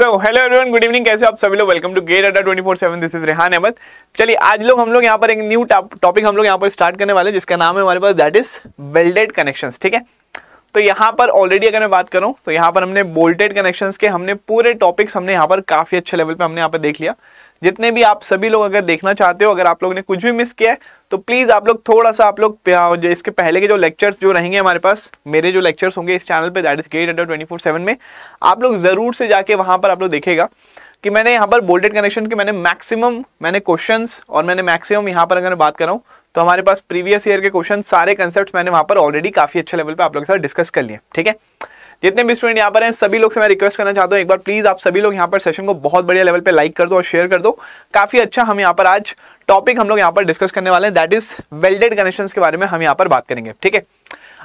सो hello everyone good evening कैसे आप सभी लोग welcome to GATE Adda twenty four seven this is Rehan Ahmed चलिए आज लोग हम लोग यहाँ पर एक न्यू टॉपिक हम लोग यहाँ पर स्टार्ट करने वाले हैं जिसका नाम है हमारे पास दैट इज वेल्डेड कनेक्शंस ठीक है तो यहाँ पर ऑलरेडी अगर मैं बात करूँ तो यहाँ पर हमने बोल्टेड कनेक्शन के हमने पूरे टॉपिक्स हमने यहाँ पर काफ़ी अच्छे लेवल पर हमने यहाँ पर देख लिया जितने भी आप सभी लोग अगर देखना चाहते हो अगर आप लोगों ने कुछ भी मिस किया है तो प्लीज़ आप लोग थोड़ा सा आप लोग इसके पहले के जो लेक्चर्स जो रहेंगे हमारे पास मेरे जो लेक्चर्स होंगे इस चैनल पे that is GATE under twenty four seven में आप लोग ज़रूर से जाके वहां पर आप लोग देखेगा कि मैंने यहाँ पर बोल्टेड कनेक्शन के मैंने मैक्सिमम मैंने क्वेश्चन और मैंने मैक्सिमम यहाँ पर अगर बात करूँ तो हमारे पास प्रीवियस ईयर के क्वेश्चन सारे कंसेप्ट मैंने वहाँ पर ऑलरेडी काफ़ी अच्छे लेवल पर आप लोगों के साथ डिस्कस कर लिए ठीक है जितने भी स्टूडेंट यहाँ पर हैं सभी लोग से मैं रिक्वेस्ट करना चाहता हूँ एक बार प्लीज़ आप सभी लोग यहाँ पर सेशन को बहुत बढ़िया लेवल पे लाइक कर दो और शेयर कर दो काफ़ी अच्छा हम यहाँ पर आज टॉपिक हम लोग यहाँ पर डिस्कस करने वाले हैं दैट इज वेल्डेड कनेक्शन के बारे में हम यहाँ पर बात करेंगे ठीक है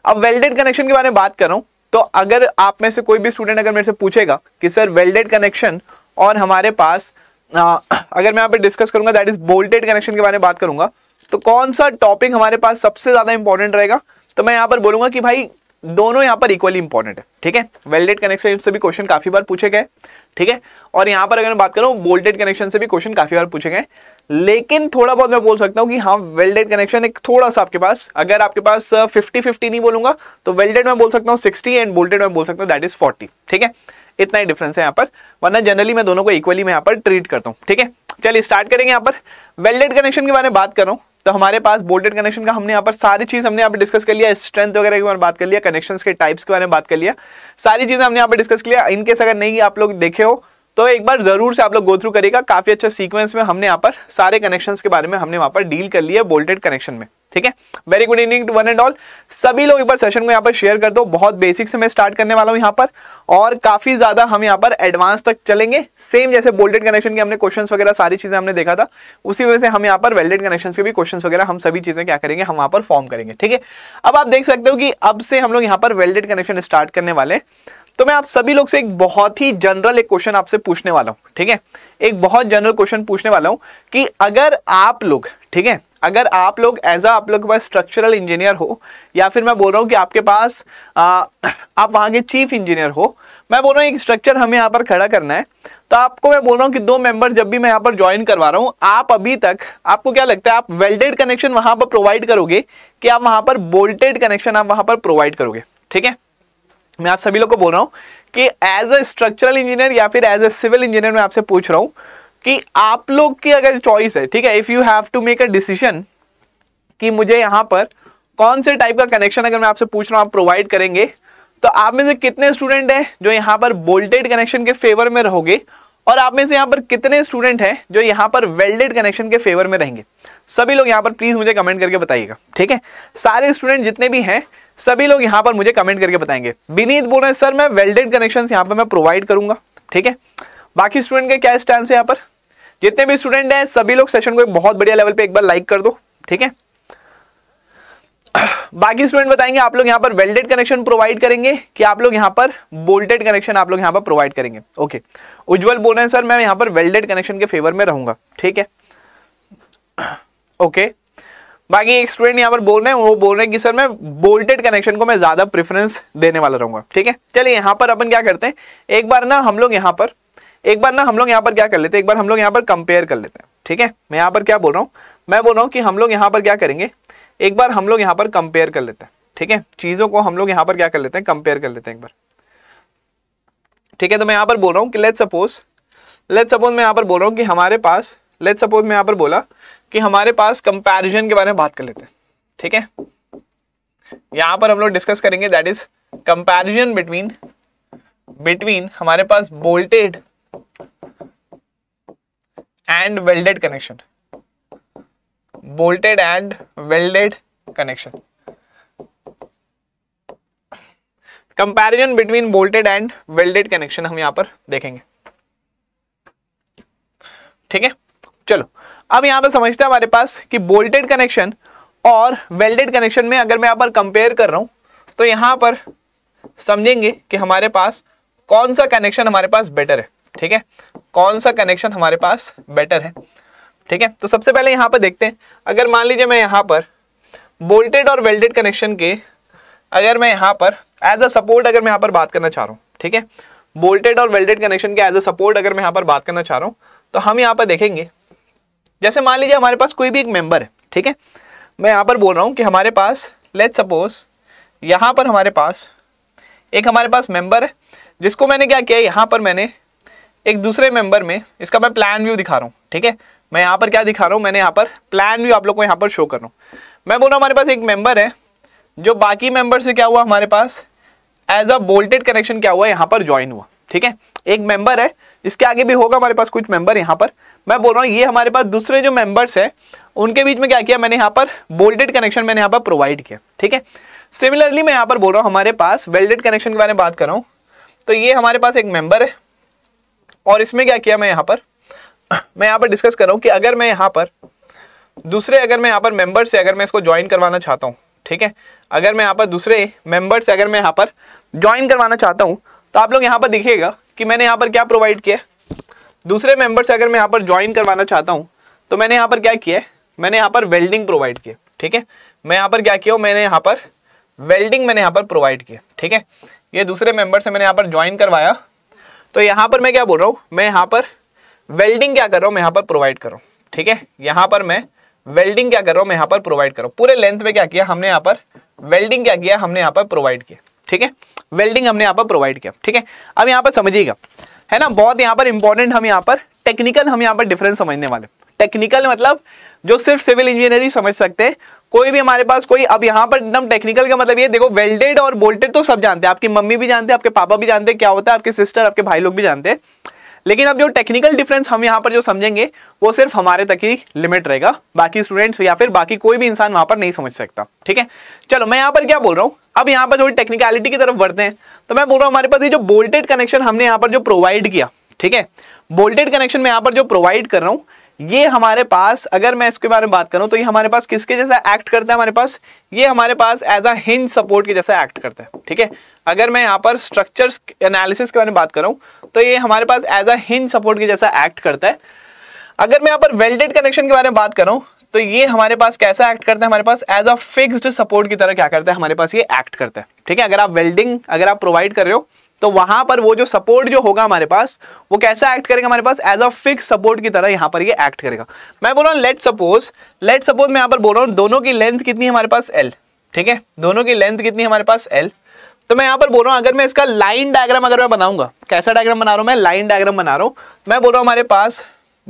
अब वेल्डेड कनेक्शन के बारे में बात कर रहा हूँ तो अगर आप में से कोई भी स्टूडेंट अगर मेरे से पूछेगा कि सर वेल्डेड कनेक्शन और हमारे पास आ, अगर मैं यहाँ पर डिस्कस करूंगा दैट इज बोल्टेड कनेक्शन के बारे में बात करूंगा तो कौन सा टॉपिक हमारे पास सबसे ज़्यादा इंपॉर्टेंट रहेगा तो मैं यहाँ पर बोलूंगा कि भाई दोनों यहां पर इक्वली इंपॉर्टेंट है ठीक है वेल्डेड कनेक्शन से भी क्वेश्चन काफी बार पूछे गए ठीक है और यहां पर अगर मैं बात करूं बोल्टेड कनेक्शन से भी क्वेश्चन काफी बार पूछे गए लेकिन थोड़ा बहुत मैं बोल सकता हूं कि हाँ वेल्डेड कनेक्शन एक थोड़ा सा आपके पास अगर आपके पास फिफ्टी uh, फिफ्टी नहीं बोलूंगा तो वेल्डेड में बोल सकता हूँ सिक्सटी एंड बोल्टेड में बोल सकता हूँ दैट इज फोर्टी ठीक है इतना ही डिफरेंस है यहाँ पर वरना जनरली मैं दोनों को इक्वली मैं यहाँ पर ट्रीट करता हूँ ठीक है चलिए स्टार्ट करेंगे यहाँ पर वेल्डेड कनेक्शन के बारे में बात करूँ तो हमारे पास बोल्टेड कनेक्शन का हमने यहाँ पर सारी चीज हमने यहाँ पर डिस्कस कर लिया स्ट्रेंथ वगैरह के बारे में बात कर लिया कनेक्शन के टाइप्स के बारे में बात कर लिया सारी चीजें हमने यहाँ पर डिस्कस किया इनकेस अगर नहीं आप लोग देखे हो तो एक बार जरूर से आप लोग गो थ्रू करेगा काफी अच्छा सीक्वेंस में हमने यहाँ पर सारे कनेक्शंस के बारे में हमने वहां पर डील कर लिया बोल्टेड कनेक्शन में ठीक है very good evening to one and all सभी लोग एक बार सेशन को यहाँ पर शेयर कर दो बहुत बेसिक से मैं स्टार्ट करने वाला हूँ यहाँ पर और काफी ज्यादा हम यहाँ पर एडवांस तक चलेंगे सेम जैसे बोल्टेड कनेक्शन के हमने क्वेश्चन वगैरह सारी चीजें हमने देखा था उसी वजह से हम यहाँ पर वेल्डेड कनेक्शन के भी क्वेश्चन वगैरह हम सभी चीजें क्या करेंगे हम वहाँ पर फॉर्म करेंगे ठीक है अब आप देख सकते हो कि अब से हम लोग यहाँ पर वेल्डेड कनेक्शन स्टार्ट करने वाले हैं तो मैं आप सभी लोग से एक बहुत ही जनरल एक क्वेश्चन आपसे पूछने वाला हूँ ठीक है एक बहुत जनरल क्वेश्चन पूछने वाला हूँ कि अगर आप लोग ठीक है अगर आप लोग एज अ आप लोग के पास स्ट्रक्चरल इंजीनियर हो या फिर मैं बोल रहा हूँ कि आपके पास आ, आप वहां के चीफ इंजीनियर हो मैं बोल रहा हूँ एक स्ट्रक्चर हमें यहाँ पर खड़ा करना है तो आपको मैं बोल रहा हूँ कि दो मेंबर जब भी मैं यहाँ पर ज्वाइन करवा रहा हूँ आप अभी तक आपको क्या लगता है आप वेल्डेड कनेक्शन वहां पर प्रोवाइड करोगे कि आप वहां पर बोल्टेड कनेक्शन आप वहाँ पर प्रोवाइड करोगे ठीक है मैं आप सभी लोग को बोल रहा हूँ कि एज अ स्ट्रक्चरल इंजीनियर या फिर एज अ सिविल इंजीनियर मैं आपसे पूछ रहा हूँ कि आप लोग की अगर चॉइस है ठीक है if you have to make a decision कि मुझे यहाँ पर कौन से टाइप का कनेक्शन अगर मैं आपसे पूछ रहा हूँ आप प्रोवाइड करेंगे तो आप में से कितने स्टूडेंट हैं जो यहाँ पर बोल्टेड कनेक्शन के फेवर में रहोगे और आप में से यहाँ पर कितने स्टूडेंट हैं जो यहाँ पर वेल्डेड कनेक्शन के फेवर में रहेंगे सभी लोग यहाँ पर प्लीज़ मुझे कमेंट करके बताइएगा ठीक है सारे स्टूडेंट जितने भी हैं सभी लोग यहां पर मुझे कमेंट करके बताएंगे विनीत बोल रहे हैं सर मैं वेल्डेड कनेक्शन यहां पर मैं प्रोवाइड करूंगा ठीक है बाकी स्टूडेंट के क्या स्टैंड है यहाँ पर जितने भी स्टूडेंट हैं सभी लोग सेशन को एक बहुत बढ़िया लेवल पे एक बार लाइक कर दो ठीक है बाकी स्टूडेंट बताएंगे आप लोग यहां पर वेल्डेड कनेक्शन प्रोवाइड करेंगे कि आप लोग यहां पर बोल्टेड कनेक्शन आप लोग यहां पर प्रोवाइड करेंगे ओके उज्जवल बोल रहे हैं सर मैं यहां पर वेल्डेड कनेक्शन के फेवर में रहूंगा ठीक है ओके बाकी एक स्टूडेंट यहाँ पर बोल रहे हैं वो बोल रहे हैं कि सर मैं बोल्टेड कनेक्शन को मैं ज्यादा प्रेफरेंस देने वाला रहूंगा ठीक है चलिए यहाँ पर अपन क्या करते हैं एक बार ना हम लोग यहाँ पर एक बार ना हम लोग यहाँ पर क्या कर लेते हैं एक बार हम लोग यहाँ पर कंपेयर कर लेते हैं ठीक है मैं यहाँ पर क्या बोल रहा हूँ मैं बोल रहा हूँ कि हम लोग यहाँ पर क्या करेंगे एक बार हम लोग यहाँ पर कंपेयर कर लेते हैं ठीक है चीज़ों को हम लोग यहाँ पर क्या कर लेते हैं कंपेयर कर लेते हैं एक बार ठीक है तो मैं यहाँ पर बोल रहा हूँ कि लेट सपोज लेट सपोज मैं यहाँ पर बोल रहा हूँ कि हमारे पास लेट सपोज मैं यहाँ पर बोला कि हमारे पास कंपैरिजन के बारे में बात कर लेते हैं ठीक है यहां पर हम लोग डिस्कस करेंगे that is comparison between between हमारे पास bolted and welded connection bolted and welded connection comparison between bolted and welded connection हम यहां पर देखेंगे ठीक है चलो अब यहाँ पर समझते हैं हमारे पास कि बोल्टेड कनेक्शन और वेल्डेड कनेक्शन में अगर मैं यहाँ पर कंपेयर कर रहा हूँ तो यहाँ पर समझेंगे कि हमारे पास कौन सा कनेक्शन हमारे पास बेटर है ठीक है कौन सा कनेक्शन हमारे पास बेटर है ठीक है तो सबसे पहले यहाँ पर देखते हैं अगर मान लीजिए मैं यहाँ पर बोल्टेड और वेल्डेड कनेक्शन के अगर मैं यहाँ पर एज अ सपोर्ट अगर मैं यहाँ पर बात करना चाह रहा हूँ ठीक है बोल्टेड और वेल्डेड कनेक्शन के एज अ सपोर्ट अगर मैं यहाँ पर बात करना चाह रहा हूँ तो हम यहाँ पर देखेंगे जैसे मान लीजिए हमारे पास कोई भी एक मेंबर है ठीक है मैं यहाँ पर बोल रहा हूँ कि हमारे पास लेट सपोज यहाँ पर हमारे पास एक हमारे पास मेंबर है जिसको मैंने क्या किया यहाँ पर मैंने एक दूसरे मेंबर में इसका मैं प्लान व्यू दिखा रहा हूँ ठीक है मैं यहाँ पर क्या दिखा रहा हूँ मैंने यहाँ पर प्लान व्यू आप लोग को यहाँ पर शो कर रहा हूँ मैं बोल रहा हूँ हमारे पास एक मेंबर है जो बाकी मेंबर से क्या हुआ हमारे पास एज अ बोल्टेड कनेक्शन क्या हुआ यहाँ पर ज्वाइन हुआ ठीक है एक मेंबर है इसके आगे भी होगा हमारे पास कुछ मेंबर यहाँ पर मैं बोल रहा हूँ ये हमारे पास दूसरे जो मेंबर्स हैं उनके बीच में क्या किया मैंने यहाँ पर बोल्टेड कनेक्शन मैंने यहाँ पर प्रोवाइड किया ठीक है सिमिलरली मैं यहाँ पर बोल रहा हूँ हमारे पास वेल्डेड कनेक्शन के बारे में बात कर रहा हूँ तो ये हमारे पास एक मेंबर है और इसमें क्या किया मैं यहाँ पर मैं यहाँ पर डिस्कस कर रहा हूँ कि अगर मैं यहाँ पर दूसरे अगर मैं यहाँ पर मेम्बर से अगर मैं इसको ज्वाइन करवाना चाहता हूँ ठीक है अगर मैं यहाँ पर दूसरे मेंबर से अगर मैं यहाँ पर ज्वाइन करवाना चाहता हूँ तो आप लोग यहाँ पर दिखेगा कि मैंने यहाँ पर क्या प्रोवाइड किया दूसरे मेंबर से अगर मैं यहाँ पर ज्वाइन करवाना चाहता हूँ तो मैंने यहाँ पर क्या किया है मैंने यहाँ पर वेल्डिंग प्रोवाइड किया ठीक है मैं यहाँ पर क्या किया मैंने यहाँ पर वेल्डिंग मैंने यहाँ पर प्रोवाइड किया ठीक है ये दूसरे मेंबर से मैंने यहाँ पर ज्वाइन करवाया तो यहाँ पर मैं क्या बोल रहा हूँ मैं यहाँ पर वेल्डिंग क्या कर रहा हूँ मैं यहाँ पर प्रोवाइड कर रहा हूँ ठीक है यहाँ पर मैं वेल्डिंग क्या कर रहा हूँ मैं यहाँ पर प्रोवाइड कर रहा हूँ पूरे लेंथ में क्या किया हमने यहाँ पर वेल्डिंग क्या किया हमने यहाँ पर प्रोवाइड किया ठीक है वेल्डिंग हमने यहाँ पर प्रोवाइड किया ठीक है अब यहाँ पर समझिएगा है ना बहुत यहाँ पर इंपॉर्टेंट हम यहाँ पर टेक्निकल हम यहाँ पर डिफरेंस समझने वाले टेक्निकल मतलब जो सिर्फ सिविल इंजीनियरिंग समझ सकते हैं कोई भी हमारे पास कोई अब यहाँ पर एकदम टेक्निकल का मतलब ये देखो वेल्डेड और बोल्टेड तो सब जानते हैं आपकी मम्मी भी जानते हैं आपके पापा भी जानते हैं क्या होता है आपके सिस्टर आपके भाई लोग भी जानते हैं लेकिन अब जो टेक्निकल डिफरेंस हम यहाँ पर जो समझेंगे वो सिर्फ हमारे तक ही लिमिट रहेगा बाकी स्टूडेंट्स या फिर बाकी कोई भी इंसान वहां पर नहीं समझ सकता ठीक है चलो मैं यहाँ पर क्या बोल रहा हूँ अब यहाँ पर थोड़ी टेक्निकलिटी की तरफ बढ़ते हैं तो मैं बोल रहा हूँ हमारे पास ये जो बोल्टेड कनेक्शन हमने यहाँ पर जो प्रोवाइड किया ठीक है बोल्टेड कनेक्शन में यहाँ पर जो प्रोवाइड कर रहा हूँ ये हमारे पास अगर मैं इसके बारे में बात करूँ तो ये हमारे पास किसके जैसा एक्ट करता है हमारे पास ये हमारे पास एज अ हिंज सपोर्ट के जैसा एक्ट करता है ठीक है अगर मैं यहाँ पर स्ट्रक्चर्स एनालिसिस के बारे में बात करूँ तो ये हमारे पास एज अ हिंज सपोर्ट के जैसा एक्ट करता है अगर मैं यहाँ पर वेल्डेड कनेक्शन के बारे में बात करूँ तो ये हमारे पास कैसा एक्ट करता है हमारे पास एज अ फिक्स्ड सपोर्ट की तरह क्या करता है हमारे पास ये एक्ट करता है ठीक है अगर आप वेल्डिंग अगर आप प्रोवाइड कर रहे हो तो वहां पर वो जो सपोर्ट जो होगा हमारे पास वो कैसा एक्ट करेगा हमारे पास एज अ फिक्स सपोर्ट की तरह यहां पर ये एक्ट करेगा मैं बोल रहा हूँ लेट सपोज लेट सपोज मैं यहाँ पर बोल रहा हूँ दोनों की लेंथ कितनी हमारे पास एल ठीक है दोनों की लेंथ कितनी है हमारे पास एल तो मैं यहाँ पर बोल रहा हूँ अगर मैं इसका लाइन डायग्राम अगर मैं बनाऊंगा कैसा डायग्राम बना रहा हूं मैं लाइन डायग्राम बना रहा हूं मैं बोल रहा हूँ हमारे पास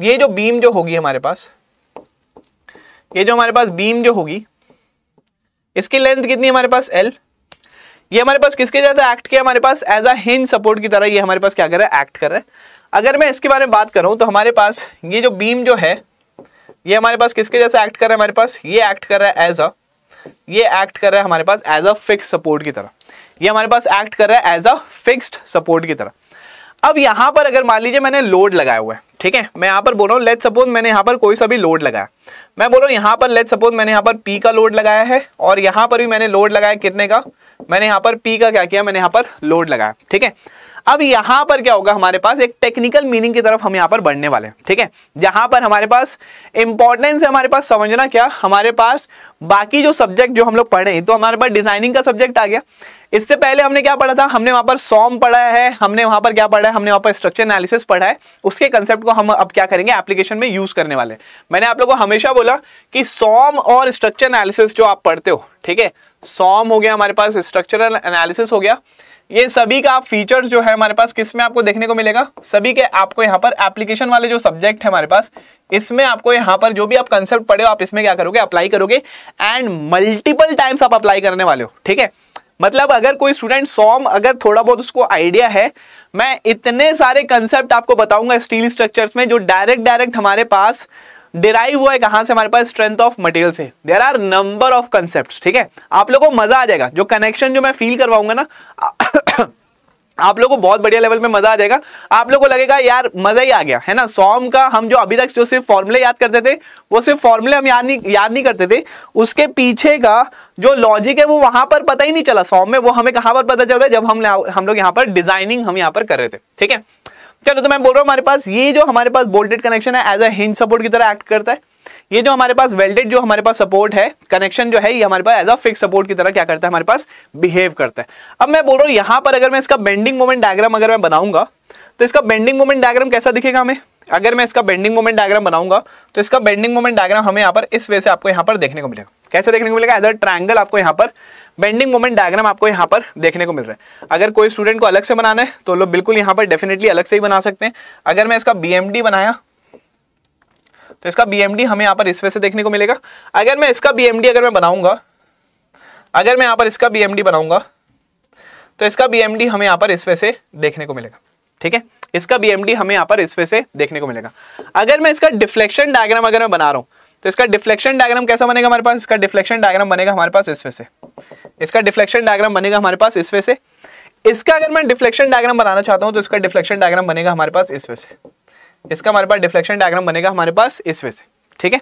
ये जो बीम जो होगी हमारे पास ये जो हमारे पास बीम जो होगी इसकी लेंथ कितनी हमारे पास एल ये हमारे पास किसके जैसा एक्ट किया हमारे पास एज अ हिंज सपोर्ट की तरह ये हमारे पास क्या कर रहा है एक्ट कर रहा है अगर मैं इसके बारे में बात करूं तो हमारे पास ये जो बीम जो है ये हमारे पास किसके जैसा एक्ट कर रहा है हमारे पास ये एक्ट कर रहा है एज अ ये एक्ट कर रहा है हमारे पास एज अ फिक्स सपोर्ट की तरह ये हमारे पास एक्ट कर रहा है एज अ फिक्स्ड सपोर्ट की तरह अब यहां पर अगर मान लीजिए मैंने लोड लगाया हुआ है ठीक है मैं यहां पर बोल रहा हूं लेट सपोज मैंने यहां पर कोई सा भी लोड लगाया मैं बोल रहा हूँ यहाँ पर लेट सपोज मैंने यहाँ पर पी का लोड लगाया है और यहाँ पर भी मैंने लोड लगाया कितने का मैंने यहाँ पर पी का क्या किया मैंने यहाँ पर लोड लगाया ठीक है अब यहाँ पर क्या होगा हमारे पास एक टेक्निकल मीनिंग की तरफ हम यहाँ पर बढ़ने वाले हैं ठीक है जहाँ पर हमारे पास इंपॉर्टेंस है हमारे पास समझना क्या हमारे पास बाकी जो सब्जेक्ट जो हम लोग पढ़े तो हमारे पास डिजाइनिंग का सब्जेक्ट आ गया इससे पहले हमने क्या पढ़ा था हमने वहां पर सॉम पढ़ा है हमने वहां पर क्या पढ़ा है हमने वहां पर स्ट्रक्चर एनालिसिस पढ़ा है उसके कंसेप्ट को हम अब क्या करेंगे एप्लीकेशन में यूज करने वाले मैंने आप लोग को हमेशा बोला कि सॉम और स्ट्रक्चर एनालिसिस जो आप पढ़ते हो ठीक है सॉम हो गया हमारे पास स्ट्रक्चरल एनालिसिस हो गया ये सभी का फीचर्स जो है हमारे पास किस में आपको देखने को मिलेगा सभी के आपको यहाँ पर एप्लीकेशन वाले जो सब्जेक्ट है हमारे पास इसमें आपको यहाँ पर जो भी आप कंसेप्ट पढ़े हो आप इसमें क्या करोगे अप्लाई करोगे एंड मल्टीपल टाइम्स आप अप्लाई करने वाले हो ठीक है मतलब अगर कोई स्टूडेंट सॉम अगर थोड़ा बहुत उसको आइडिया है मैं इतने सारे कंसेप्ट आपको बताऊंगा स्टील स्ट्रक्चर्स में जो डायरेक्ट डायरेक्ट हमारे पास डिराइव हुआ है कहां से हमारे पास स्ट्रेंथ ऑफ मटेरियल से there are number of concept ठीक है आप लोगों को मजा आ जाएगा जो कनेक्शन जो मैं फील करवाऊंगा ना आप लोगों को बहुत बढ़िया लेवल में मजा आ जाएगा आप लोगों को लगेगा यार मजा ही आ गया है ना सॉम का हम जो अभी तक जो सिर्फ फॉर्मूले याद करते थे वो सिर्फ फॉर्मूले हम याद नहीं याद नहीं करते थे उसके पीछे का जो लॉजिक है वो वहां पर पता ही नहीं चला सॉम में वो हमें कहां पर पता चल रहा है जब हम हम लोग यहाँ पर डिजाइनिंग हम यहाँ पर कर रहे थे ठीक है चलो तो मैं बोल रहा हूँ हमारे पास ये जो हमारे पास बोल्टेड कनेक्शन है एज अ हिंज सपोर्ट की तरह एक्ट करता है ये जो हमारे पास वेल्डेड जो हमारे पास सपोर्ट है कनेक्शन जो है ये हमारे पास एज अ फिक्स सपोर्ट की तरह क्या करता है हमारे पास बिहेव करता है अब मैं बोल रहा हूँ यहाँ पर अगर मैं इसका बेंडिंग मोमेंट डायग्राम अगर मैं बनाऊंगा तो इसका बेंडिंग मोमेंट डायग्राम कैसा दिखेगा हमें अगर मैं इसका बेंडिंग मोमेंट डायग्राम बनाऊंगा तो इसका बेंडिंग मोमेंट डायग्राम हमें यहाँ पर इस वे से आपको यहाँ पर देखने को मिलेगा कैसे देखने को मिलेगा एज अ ट्राइंगल आपको यहाँ पर बेंडिंग मोमेंट डायग्राम आपको यहाँ पर देखने को मिल रहा है अगर कोई स्टूडेंट को अलग से बनाना है तो लोग बिल्कुल यहाँ पर डेफिनेटली अलग से ही बना सकते हैं अगर मैं इसका बी बनाया तो इसका बीएमडी हमें यहाँ पर इस वजह से देखने को मिलेगा अगर मैं इसका बीएमडी अगर मैं बनाऊंगा अगर मैं यहाँ पर इसका BMD बनाऊंगा तो इसका BMD हमें यहाँ पर इस वजह से देखने को मिलेगा ठीक है इसका बीएमडी हमें यहाँ पर इस वजह से देखने को मिलेगा अगर मैं इसका डिफ्लेक्शन डायग्राम अगर मैं बना रहा हूँ तो इसका डिफ्लेक्शन डायग्राम कैसा बनेगा हमारे पास इसका डिफ्लेक्शन डायग्राम बनेगा हमारे पास इस वजह से इसका डिफ्लेक्शन डायग्राम बनेगा हमारे पास इस वजह से इसका अगर मैं डिफ्लेक्शन डायग्राम बनाना चाहता हूँ तो इसका डिफ्लेक्शन डायग्राम बनेगा हमारे पास इस वजह से इसका हमारे पास डिफ्लेक्शन डायग्राम बनेगा हमारे पास इस वे से ठीक है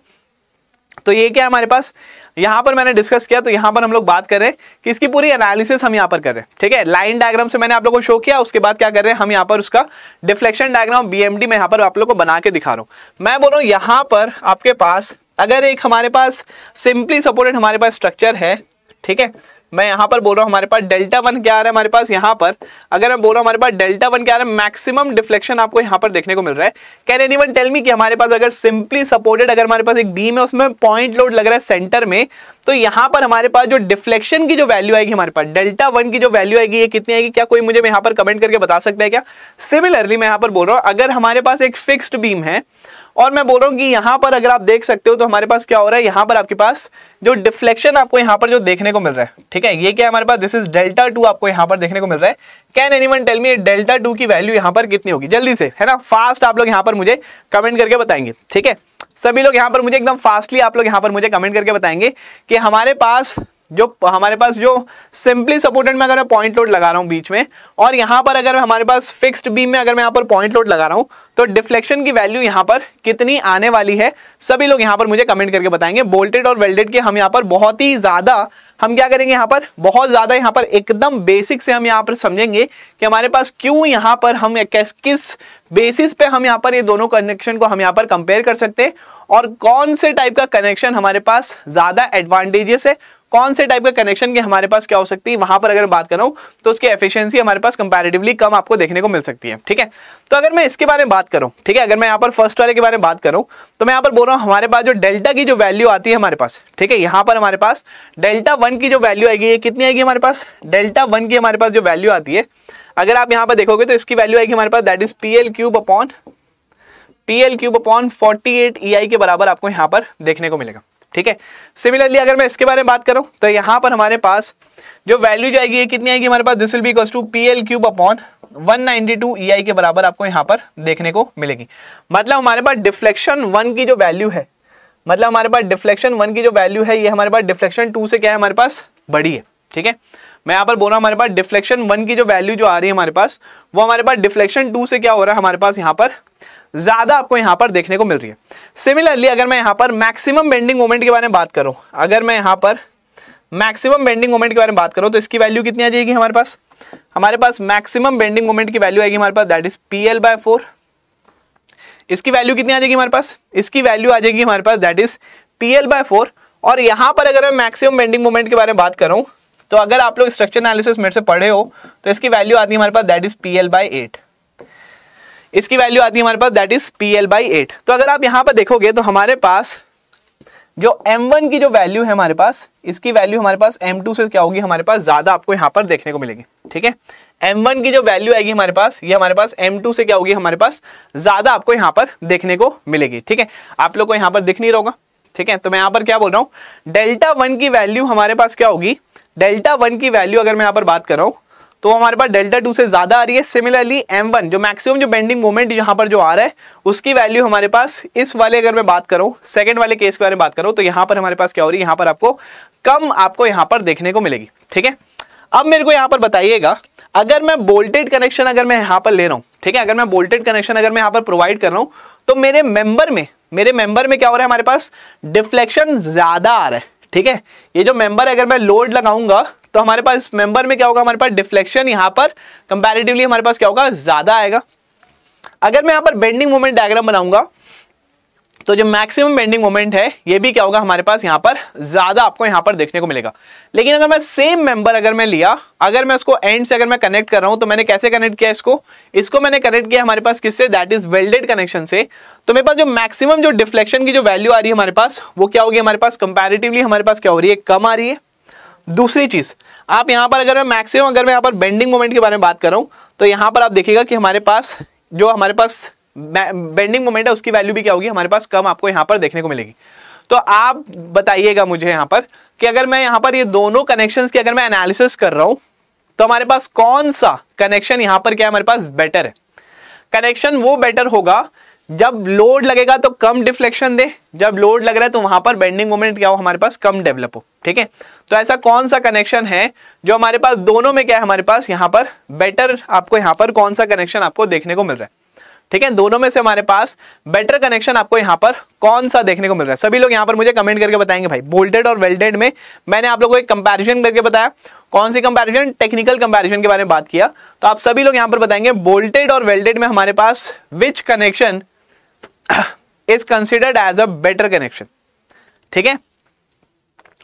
तो ये क्या हमारे पास यहाँ पर मैंने डिस्कस किया तो यहाँ पर हम लोग बात कर रहे हैं कि इसकी पूरी एनालिसिस हम यहाँ पर कर रहे हैं ठीक है लाइन डायग्राम से मैंने आप लोगों को शो किया उसके बाद क्या कर रहे हैं हम यहाँ पर उसका डिफ्लेक्शन डायग्राम बीएमडी में यहाँ पर आप लोग को बना के दिखा रहा हूं मैं बोल रहा हूँ यहां पर आपके पास अगर एक हमारे पास सिंपली सपोर्टेड हमारे पास स्ट्रक्चर है ठीक है मैं यहाँ पर बोल रहा हूँ हमारे पास डेल्टा वन क्या आ रहा है हमारे पास यहाँ पर अगर मैं बोल रहा हूँ हमारे पास डेल्टा वन क्या आ रहा है मैक्सिमम डिफ्लेक्शन आपको यहाँ पर देखने को मिल रहा है can anyone tell me कि हमारे पास अगर सिंपली सपोर्टेड अगर हमारे पास एक बीम है उसमें पॉइंट लोड लग रहा है सेंटर में तो यहाँ पर हमारे पास जो डिफ्लेक्शन की जो वैल्यू आएगी हमारे पास डेल्टा वन की जो वैल्यू आएगी ये कितनी आएगी क्या कोई मुझे यहाँ पर कमेंट करके बता सकता है क्या सिमिलरली मैं यहाँ पर बोल रहा हूँ अगर हमारे पास एक फिक्स्ड बीम है और मैं बोल रहा हूँ कि यहाँ पर अगर आप देख सकते हो तो हमारे पास क्या हो रहा है यहाँ पर आपके पास जो डिफ्लेक्शन आपको यहाँ पर जो देखने को मिल रहा है ठीक है ये क्या हमारे पास दिस इज डेल्टा टू आपको यहाँ पर देखने को मिल रहा है can anyone tell me delta two की वैल्यू यहाँ पर कितनी होगी जल्दी से है ना फास्ट आप लोग यहाँ पर मुझे कमेंट करके बताएंगे ठीक है सभी लोग यहाँ पर मुझे एकदम फास्टली आप लोग यहाँ पर मुझे कमेंट करके बताएंगे कि हमारे पास जो हमारे पास जो सिंपली सपोर्टेड में अगर मैं पॉइंट लोड लगा रहा हूँ बीच में और यहाँ पर अगर हमारे पास फिक्स्ड बीम में अगर मैं यहाँ पर पॉइंट लोड लगा रहा हूँ तो डिफ्लेक्शन की वैल्यू यहाँ पर कितनी आने वाली है सभी लोग यहाँ पर मुझे कमेंट करके बताएंगे बोल्टेड और वेल्डेड के हम यहाँ पर बहुत ही ज़्यादा हम क्या करेंगे यहाँ पर बहुत ज़्यादा यहाँ पर एकदम बेसिक से हम यहाँ पर समझेंगे कि हमारे पास क्यों यहाँ पर हम किस बेसिस पे हम यहाँ पर ये दोनों कनेक्शन को हम यहाँ पर कंपेयर कर सकते हैं और कौन से टाइप का कनेक्शन हमारे पास ज़्यादा एडवांटेजेस है कौन से टाइप का कनेक्शन के हमारे पास क्या हो सकती है वहां पर अगर बात करूं तो उसकी एफिशिएंसी हमारे पास कंपेरेटिवली कम आपको देखने को मिल सकती है ठीक है तो अगर मैं इसके बारे में बात करूं ठीक है अगर मैं यहाँ पर फर्स्ट वाले के बारे में बात करूं तो मैं यहाँ पर बोल रहा हूँ हमारे पास जो डेल्टा की जो वैल्यू आती है हमारे पास ठीक है यहाँ पर हमारे पास डेल्टा वन की जो वैल्यू आएगी ये कितनी आएगी हमारे पास डेल्टा वन की हमारे पास जो वैल्यू आती है अगर आप यहाँ पर देखोगे तो इसकी वैल्यू आएगी हमारे पास that is P L cube upon P L cube upon forty eight E I के बराबर आपको यहाँ पर देखने को मिलेगा ठीक है सिमिलरली अगर मैं इसके बारे में बात करूं तो यहां पर हमारे पास जो वैल्यू जाएगी ये कितनी आएगी हमारे पास this will be equal to P L cube upon 192 EI के बराबर आपको यहां पर देखने को मिलेगी मतलब हमारे पास डिफ्लेक्शन वन की जो वैल्यू है मतलब हमारे पास डिफ्लेक्शन वन की जो वैल्यू है ये हमारे पास डिफ्लेक्शन टू से क्या है हमारे पास बड़ी है ठीक है मैं यहाँ पर बोल रहा हूँ हमारे पास डिफ्लेक्शन वन की जो वैल्यू जो आ रही है हमारे पास वो हमारे पास डिफ्लेक्शन टू से क्या हो रहा है हमारे पास यहाँ पर ज़्यादा आपको यहां पर देखने को मिल रही है सिमिलरली अगर मैं यहां पर मैक्सिमम बेंडिंग मोमेंट के बारे में बात करूं अगर मैं यहां पर मैक्सिमम बेंडिंग मोमेंट के बारे में बात करूं तो इसकी वैल्यू कितनी आ जाएगी हमारे पास हमारे पास मैक्सिमम बेंडिंग मोमेंट की वैल्यू आएगी हमारे पास that is P L by four इसकी वैल्यू कितनी आ जाएगी हमारे पास इसकी वैल्यू आ जाएगी हमारे पास that is P L by four और यहां पर अगर मैं मैक्सिमम बेंडिंग मोमेंट के बारे में बात करूं तो अगर आप लोग स्ट्रक्चर एनालिसिस मेरे से पढ़े हो तो इसकी वैल्यू आती है हमारे पास that is P L by eight इसकी वैल्यू आती है हमारे पास that is P L by eight तो अगर आप यहाँ पर देखोगे तो हमारे पास जो M1 की जो वैल्यू है हमारे पास इसकी वैल्यू हमारे पास M2 से क्या होगी हमारे पास ज़्यादा आपको यहाँ पर देखने को मिलेगी ठीक है M1 की जो वैल्यू आएगी हमारे पास ये हमारे पास M2 से क्या होगी हमारे पास ज़्यादा आपको यहाँ पर देखने को मिलेगी ठीक है आप लोग को यहाँ पर दिख नहीं रहोगा ठीक है तो मैं यहाँ पर क्या बोल रहा हूँ डेल्टा वन की वैल्यू हमारे पास क्या होगी डेल्टा वन की वैल्यू अगर मैं यहाँ पर बात कर रहा हूँ तो हमारे पास डेल्टा टू से ज़्यादा आ रही है सिमिलरली एम वन जो मैक्सिमम जो बेंडिंग मोमेंट यहाँ पर जो आ रहा है उसकी वैल्यू हमारे पास इस वाले अगर मैं बात करूँ सेकेंड वाले केस के बारे में बात करूँ तो यहाँ पर हमारे पास क्या हो रही है यहाँ पर आपको कम आपको यहाँ पर देखने को मिलेगी ठीक है अब मेरे को यहाँ पर बताइएगा अगर मैं बोल्टेड कनेक्शन अगर मैं यहाँ पर ले रहा हूँ ठीक है अगर मैं बोल्टेड कनेक्शन अगर मैं यहाँ पर प्रोवाइड कर रहा हूँ तो मेरे मेंबर में मेरे मेंबर में क्या हो रहा है हमारे पास डिफ्लेक्शन ज़्यादा आ रहा है ठीक है ये जो मेंबर है अगर मैं लोड लगाऊंगा तो हमारे पास मेंबर में क्या होगा हमारे पास डिफ्लेक्शन यहां पर कंपेरेटिवली हमारे पास क्या होगा ज़्यादा आएगा अगर मैं यहां पर बेंडिंग मोमेंट डायग्राम बनाऊंगा तो जो मैक्सिमम बेंडिंग मोमेंट है ये भी क्या होगा हमारे पास यहाँ पर ज़्यादा आपको यहाँ पर देखने को मिलेगा लेकिन अगर मैं सेम मेंबर अगर मैं लिया अगर मैं उसको एंड से अगर मैं कनेक्ट कर रहा हूं तो मैंने कैसे कनेक्ट किया इसको इसको मैंने कनेक्ट किया हमारे पास किससे दैट इज़ वेल्डेड कनेक्शन से तो मेरे पास जो मैक्सिमम जो डिफ्लेक्शन की जो वैल्यू आ रही है हमारे पास वो क्या होगी हमारे पास कंपेरेटिवली हमारे पास क्या हो रही है कम आ रही है दूसरी चीज़ आप यहाँ पर अगर मैं मैक्सिमम अगर मैं यहां पर बेंडिंग मोमेंट के बारे में बात कर रहा हूं तो यहां पर आप देखिएगा कि हमारे पास जो हमारे पास बेंडिंग मोमेंट है उसकी वैल्यू भी क्या होगी हमारे पास कम आपको यहां पर देखने को मिलेगी तो आप बताइएगा मुझे यहां पर कि अगर मैं यहां पर ये दोनों कनेक्शन की अगर मैं एनालिसिस कर रहा हूं तो हमारे पास कौन सा कनेक्शन यहां पर क्या है हमारे पास बेटर है कनेक्शन वो बेटर होगा जब लोड लगेगा तो कम डिफ्लेक्शन दे जब लोड लग रहा है तो वहां पर बेंडिंग मोमेंट क्या हो हमारे पास कम डेवलप हो ठीक है तो ऐसा कौन सा कनेक्शन है जो हमारे पास दोनों में क्या है हमारे पास यहाँ पर बेटर आपको यहाँ पर कौन सा कनेक्शन आपको देखने को मिल रहा है ठीक है दोनों में से हमारे पास बेटर कनेक्शन आपको यहाँ पर कौन सा देखने को मिल रहा है सभी लोग यहाँ पर मुझे कमेंट करके बताएंगे भाई बोल्टेड और वेल्डेड में मैंने आप लोगों को एक कंपैरिजन करके बताया कौन सी कंपैरिजन टेक्निकल कंपैरिजन के बारे में बात किया तो आप सभी लोग यहाँ पर बताएंगे बोल्टेड और वेल्डेड में हमारे पास which connection is considered as a better connection ठीक है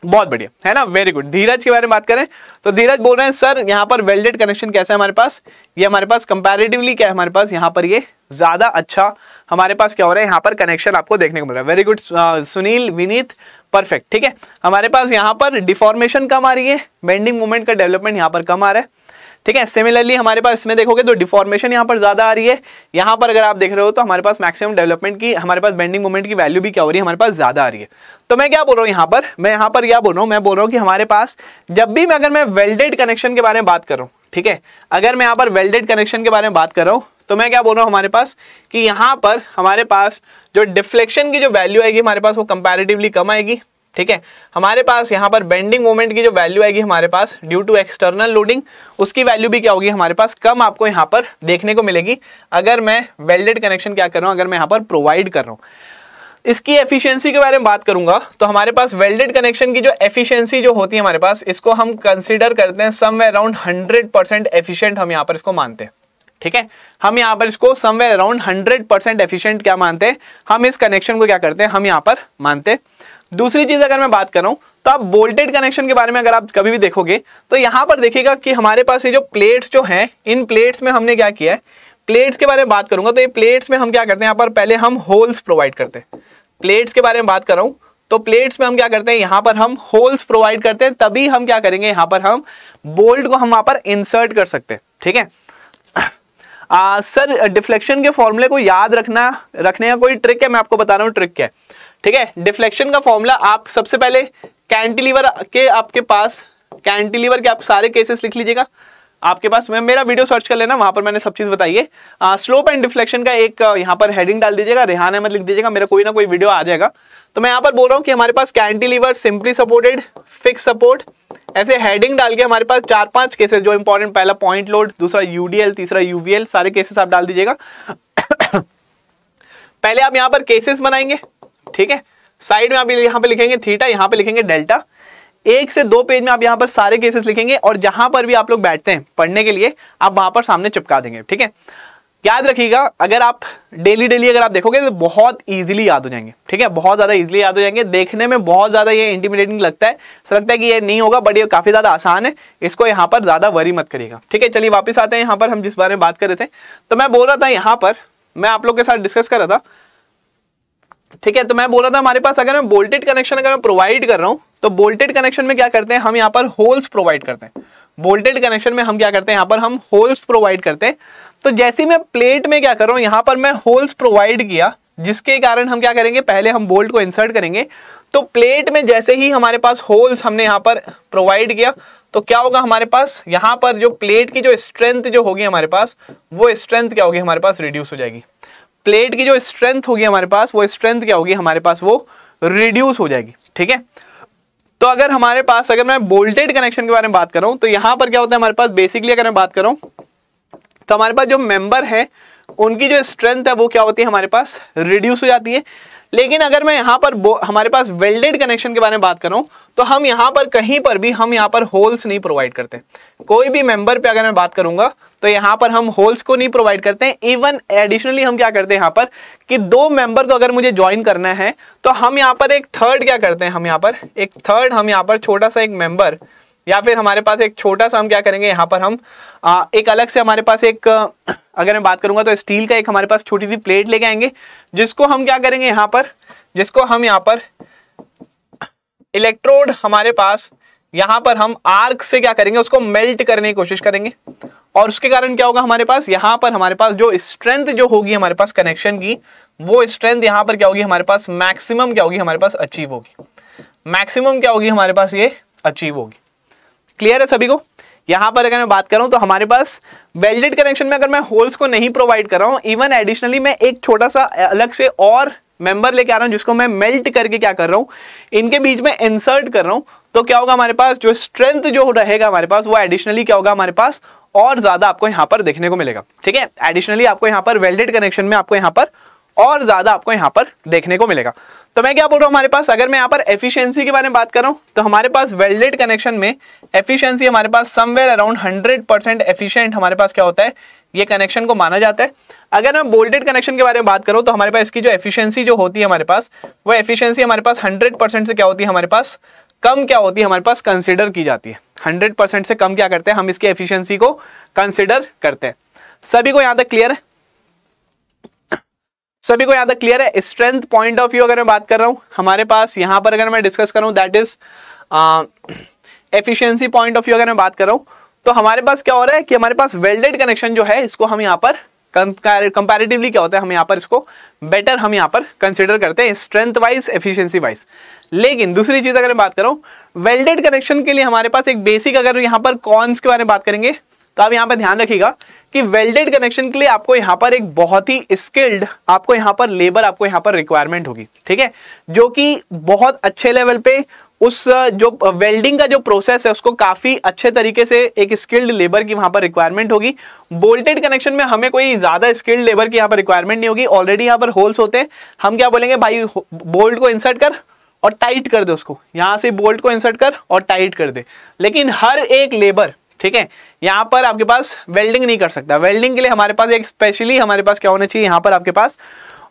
बहुत बढ़िया है ना वेरी गुड धीरज के बारे में बात करें तो धीरज बोल रहे हैं सर यहाँ पर वेल्डेड कनेक्शन कैसा है हमारे पास ये हमारे पास कंपेरेटिवली क्या है हमारे पास यहाँ पर ये ज़्यादा अच्छा हमारे पास क्या हो रहा है यहाँ पर कनेक्शन आपको देखने को मिल रहा है very good uh, Sunil Vineet perfect ठीक है हमारे पास यहाँ पर डिफॉर्मेशन कम आ रही है बेंडिंग मूवमेंट का डेवलपमेंट यहाँ पर कम आ रहा है ठीक है सिमिलरली हमारे पास इसमें देखोगे तो डिफॉर्मेशन यहाँ पर ज़्यादा आ रही है यहाँ पर अगर आप देख रहे हो तो हमारे पास मैक्सिमम डेवलपमेंट की हमारे पास बेंडिंग मूवमेंट की वैल्यू भी क्या हो रही है हमारे पास ज़्यादा आ रही है तो मैं क्या बोल रहा हूँ यहाँ पर मैं यहाँ पर क्या बोल रहा हूँ मैं बोल रहा हूँ कि हमारे पास जब भी मैं अगर मैं वेल्डेड कनेक्शन के बारे में बात कर रहा हूँ ठीक है अगर मैं यहाँ पर वेल्डेड कनेक्शन के बारे में बात कर रहा हूँ तो मैं क्या बोल रहा हूँ हमारे पास कि यहाँ पर हमारे पास जो डिफ्लेक्शन की जो वैल्यू आएगी हमारे पास वो कंपैरेटिवली कम आएगी ठीक है हमारे पास यहाँ पर बेंडिंग मोमेंट की जो वैल्यू आएगी हमारे पास ड्यू टू एक्सटर्नल लोडिंग उसकी वैल्यू भी क्या होगी हमारे पास कम आपको यहाँ पर देखने को मिलेगी अगर मैं वेल्डेड कनेक्शन क्या कर रहा हूँ अगर मैं यहाँ पर प्रोवाइड कर रहा हूँ इसकी एफिशिएंसी के बारे में बात करूंगा तो हमारे पास वेल्डेड कनेक्शन की जो एफिशिएंसी जो होती है हमारे पास इसको हम कंसिडर करते हैं समवेयर अराउंड 100 परसेंट एफिशियंट हम यहाँ पर इसको मानते हैं ठीक है हम यहाँ पर इसको समवेयर अराउंड 100 परसेंट एफिशियंट क्या मानते हैं हम इस कनेक्शन को क्या करते हैं हम यहाँ पर मानते हैं दूसरी चीज अगर मैं बात करूं तो आप बोल्टेड कनेक्शन के बारे में अगर आप कभी भी देखोगे तो यहां पर देखिएगा कि हमारे पास ये जो प्लेट्स जो हैं इन प्लेट्स में हमने क्या किया है प्लेट्स के बारे में बात करूंगा तो ये प्लेट्स में हम क्या करते हैं यहाँ पर पहले हम होल्स प्रोवाइड करते हैं प्लेट्स के बारे में बात करूं तो प्लेट्स में हम क्या करते हैं यहाँ पर हम होल्स प्रोवाइड करते हैं तभी हम क्या करेंगे यहाँ पर हम बोल्ट को हम वहाँ पर इंसर्ट कर सकते हैं ठीक है सर डिफ्लेक्शन के फॉर्मूले को याद रखना रखने का कोई ट्रिक है मैं आपको बता रहा हूँ ट्रिक क्या है ठीक है डिफ्लेक्शन का फॉर्मूला आप सबसे पहले कैंटिलीवर के आपके पास कैंटिलीवर के आप सारे केसेस लिख लीजिएगा आपके पास मैं मेरा वीडियो सर्च कर लेना वहां पर मैंने सब चीज़ बताई है स्लोप एंड डिफ्लेक्शन का एक यहाँ पर हेडिंग डाल दीजिएगा रेहान अहमद लिख दीजिएगा मेरा कोई ना कोई वीडियो आ जाएगा तो मैं यहाँ पर बोल रहा हूँ कि हमारे पास cantilever simply supported fix support ऐसे हेडिंग डाल के हमारे पास चार पांच केसेस जो इंपॉर्टेंट पहला पॉइंट लोड दूसरा यूडीएल तीसरा यूवीएल सारे केसेस आप डाल दीजिएगा पहले आप यहाँ पर केसेस बनाएंगे ठीक है साइड में आप यहां पे लिखेंगे थीटा यहां पे लिखेंगे डेल्टा एक से दो पेज में आप यहां पर सारे केसेस लिखेंगे और जहां पर भी आप लोग बैठते हैं पढ़ने के लिए आप वहां पर सामने चिपका देंगे ठीक है याद रखिएगा अगर आप डेली डेली अगर आप देखोगे तो बहुत इजीली याद हो जाएंगे ठीक है बहुत ज़्यादा इजीली याद हो जाएंगे देखने में बहुत ज़्यादा ये इंटीमिडेटिंग लगता है सर लगता है कि ये नहीं होगा बट ये काफ़ी ज़्यादा आसान है इसको यहाँ पर ज़्यादा वरी मत करिएगा ठीक है चलिए वापस आते हैं यहाँ पर हम जिस बारे में बात कर रहे थे तो मैं बोल रहा था यहाँ पर मैं आप लोग के साथ डिस्कस कर रहा था ठीक है तो मैं बोल रहा था हमारे पास अगर मैं बोल्टेड कनेक्शन अगर मैं प्रोवाइड कर रहा हूं तो बोल्टेड कनेक्शन में क्या करते हैं हम यहाँ पर होल्स प्रोवाइड करते हैं बोल्टेड कनेक्शन में हम क्या करते हैं यहाँ पर हम होल्स प्रोवाइड करते हैं तो जैसे मैं प्लेट में क्या कर रहा हूँ यहाँ पर मैं होल्स प्रोवाइड किया जिसके कारण हम क्या करेंगे पहले हम बोल्ट को इंसर्ट करेंगे तो प्लेट में जैसे ही हमारे पास होल्स हमने यहाँ पर प्रोवाइड किया तो क्या होगा हमारे पास यहाँ पर जो प्लेट की जो स्ट्रेंथ जो होगी हमारे पास वो स्ट्रेंथ क्या होगी हमारे पास रिड्यूस हो जाएगी प्लेट की जो स्ट्रेंथ होगी हमारे पास वो स्ट्रेंथ क्या होगी हमारे पास वो रिड्यूस हो जाएगी ठीक है तो अगर हमारे पास अगर मैं वोल्टेड कनेक्शन के बारे में बात करूं तो यहाँ पर क्या होता है हमारे पास बेसिकली अगर मैं बात करूं तो हमारे पास जो मेंबर है उनकी जो स्ट्रेंथ है वो क्या होती है हमारे पास रिड्यूस हो जाती है लेकिन अगर मैं यहाँ पर हमारे पास वेल्डेड कनेक्शन के बारे में बात करूं तो हम यहाँ पर कहीं पर भी हम यहाँ पर होल्स नहीं प्रोवाइड करते कोई भी मेंबर पे अगर मैं बात करूंगा तो यहाँ पर हम होल्स को नहीं प्रोवाइड करते हैं इवन एडिशनली हम क्या करते हैं यहाँ पर कि दो मेंबर को अगर मुझे ज्वाइन करना है तो हम यहाँ पर एक थर्ड क्या करते हैं हम यहाँ पर एक थर्ड हम यहाँ पर छोटा सा एक मेंबर या फिर हमारे पास एक छोटा सा हम क्या करेंगे यहाँ पर हम आ, एक अलग से हमारे पास एक अगर मैं बात करूंगा तो स्टील का एक हमारे पास छोटी सी प्लेट लेके आएंगे जिसको हम क्या करेंगे यहाँ पर जिसको हम यहाँ पर इलेक्ट्रोड हमारे पास यहाँ पर हम आर्क से क्या करेंगे उसको मेल्ट करने की कोशिश करेंगे और उसके कारण क्या होगा हमारे पास यहाँ पर हमारे पास जो स्ट्रेंथ जो होगी हमारे पास कनेक्शन की वो स्ट्रेंथ यहाँ पर क्या होगी हमारे पास मैक्सिमम क्या होगी हमारे पास अचीव होगी मैक्सिमम क्या होगी हमारे पास ये अचीव होगी क्लियर है सभी को यहाँ पर अगर मैं बात करूँ तो हमारे पास वेल्डेड कनेक्शन में अगर मैं होल्स को नहीं प्रोवाइड कर रहा हूँ इवन एडिशनली मैं एक छोटा सा अलग से और मेंबर लेके आ रहा हूँ जिसको मैं मेल्ट करके क्या कर रहा हूँ इनके बीच में इंसर्ट कर रहा हूँ तो क्या होगा हमारे पास जो स्ट्रेंथ जो रहेगा हमारे पास वो एडिशनली क्या होगा हमारे पास और ज़्यादा आपको यहां पर देखने को मिलेगा ठीक है एडिशनली आपको यहां पर वेल्डेड कनेक्शन में आपको यहां पर और ज़्यादा आपको यहां पर देखने को मिलेगा तो मैं क्या बोल रहा हूं हमारे पास अगर मैं यहां पर एफिशिएंसी के बारे में बात करूं तो हमारे पास वेल्डेड कनेक्शन में एफिशिएंसी हमारे पास somewhere around hundred percent efficient हमारे पास क्या होता है ये कनेक्शन को माना जाता है अगर मैं बोल्टेड कनेक्शन के बारे में बात करूं तो हमारे पास इसकी जो एफिशिएंसी जो होती है हमारे पास वो एफिशिएंसी हमारे पास हंड्रेड से क्या होती है हमारे पास कम क्या होती है हमारे पास कंसिडर की जाती है हंड्रेड परसेंट से कम क्या करते हैं हम इसके एफिशिएंसी को कंसिडर करते हैं सभी को यहां तक क्लियर है सभी को यहां तक क्लियर है स्ट्रेंथ पॉइंट ऑफ व्यू अगर मैं बात कर रहा हूं हमारे पास यहां पर अगर मैं डिस्कस करूं that is efficiency point of view अगर मैं बात कर रहा हूं तो हमारे पास क्या हो रहा है कि हमारे पास वेल्डेड कनेक्शन जो है इसको हम यहाँ पर कंपैरेटिवली क्या होता है हम यहाँ पर इसको बेटर हम यहाँ पर कंसिडर करते हैं स्ट्रेंथ वाइज एफिशिएंसी वाइज लेकिन दूसरी चीज़ अगर मैं बात करूँ वेल्डेड कनेक्शन के लिए हमारे पास एक बेसिक अगर यहाँ पर कॉन्स के बारे में बात करेंगे तो आप यहाँ पर ध्यान रखिएगा कि वेल्डेड कनेक्शन के लिए आपको यहाँ पर एक बहुत ही स्किल्ड आपको यहाँ पर लेबर आपको यहाँ पर रिक्वायरमेंट होगी ठीक है जो कि बहुत अच्छे लेवल पे उस जो वेल्डिंग का जो प्रोसेस है उसको काफ़ी अच्छे तरीके से एक स्किल्ड लेबर की वहां पर रिक्वायरमेंट होगी बोल्टेड कनेक्शन में हमें कोई ज़्यादा स्किल्ड लेबर की यहाँ पर रिक्वायरमेंट नहीं होगी ऑलरेडी यहाँ पर होल्स होते हैं हम क्या बोलेंगे भाई बोल्ट को इंसर्ट कर और टाइट कर दे उसको यहाँ से बोल्ट को इंसर्ट कर और टाइट कर दे लेकिन हर एक लेबर ठीक है यहाँ पर आपके पास वेल्डिंग नहीं कर सकता वेल्डिंग के लिए हमारे पास एक स्पेशली हमारे पास क्या होना चाहिए यहाँ पर आपके पास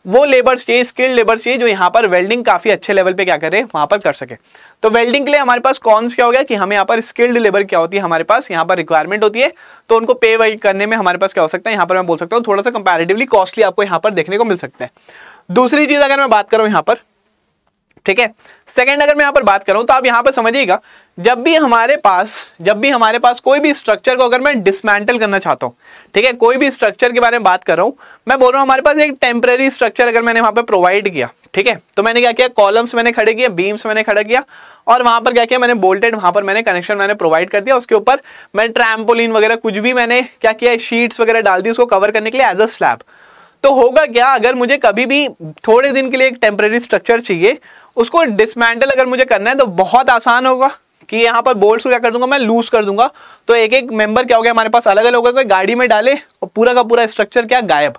वो लेबर्स चाहिए स्किल्ड लेबर्स चाहिए जो यहाँ पर वेल्डिंग काफ़ी अच्छे लेवल पे क्या करे वहाँ पर कर सके तो वेल्डिंग के लिए हमारे पास कॉन्स क्या हो गया कि हमें यहाँ पर स्किल्ड लेबर क्या होती है हमारे पास यहाँ पर रिक्वायरमेंट होती है तो उनको पे वही करने में हमारे पास क्या हो सकता है यहाँ पर मैं बोल सकता हूँ थोड़ा सा कंपेरेटिवली कॉस्टली आपको यहाँ पर देखने को मिल सकता है दूसरी चीज़ अगर मैं बात करूँ यहाँ पर ठीक है सेकेंड अगर मैं यहाँ पर बात करूँ तो आप यहाँ पर समझिएगा जब भी हमारे पास जब भी हमारे पास कोई भी स्ट्रक्चर को अगर मैं डिसमेंटल करना चाहता हूँ ठीक है कोई भी स्ट्रक्चर के बारे में बात कर रहा हूँ मैं बोल रहा हूँ हमारे पास एक टेम्प्रेरी स्ट्रक्चर अगर मैंने वहाँ पर प्रोवाइड किया ठीक है तो मैंने क्या किया कॉलम्स मैंने खड़े किए बीम्स मैंने खड़ा किया और वहाँ पर क्या किया मैंने बोल्टेड वहाँ पर मैंने कनेक्शन मैंने प्रोवाइड कर दिया उसके ऊपर मैं ट्रैम्पोलिन वगैरह कुछ भी मैंने क्या किया शीट्स वगैरह डाल दी उसको कवर करने के लिए एज अ स्लैब तो होगा क्या अगर मुझे कभी भी थोड़े दिन के लिए एक टेम्प्रेरी स्ट्रक्चर चाहिए उसको डिसमेंटल अगर मुझे करना है तो बहुत आसान होगा कि यहाँ पर बोल्ट को क्या कर दूंगा मैं लूज कर दूंगा तो एक एक मेंबर क्या हो गया हमारे पास अलग अलग हो गया गाड़ी में डाले और पूरा का पूरा स्ट्रक्चर क्या गायब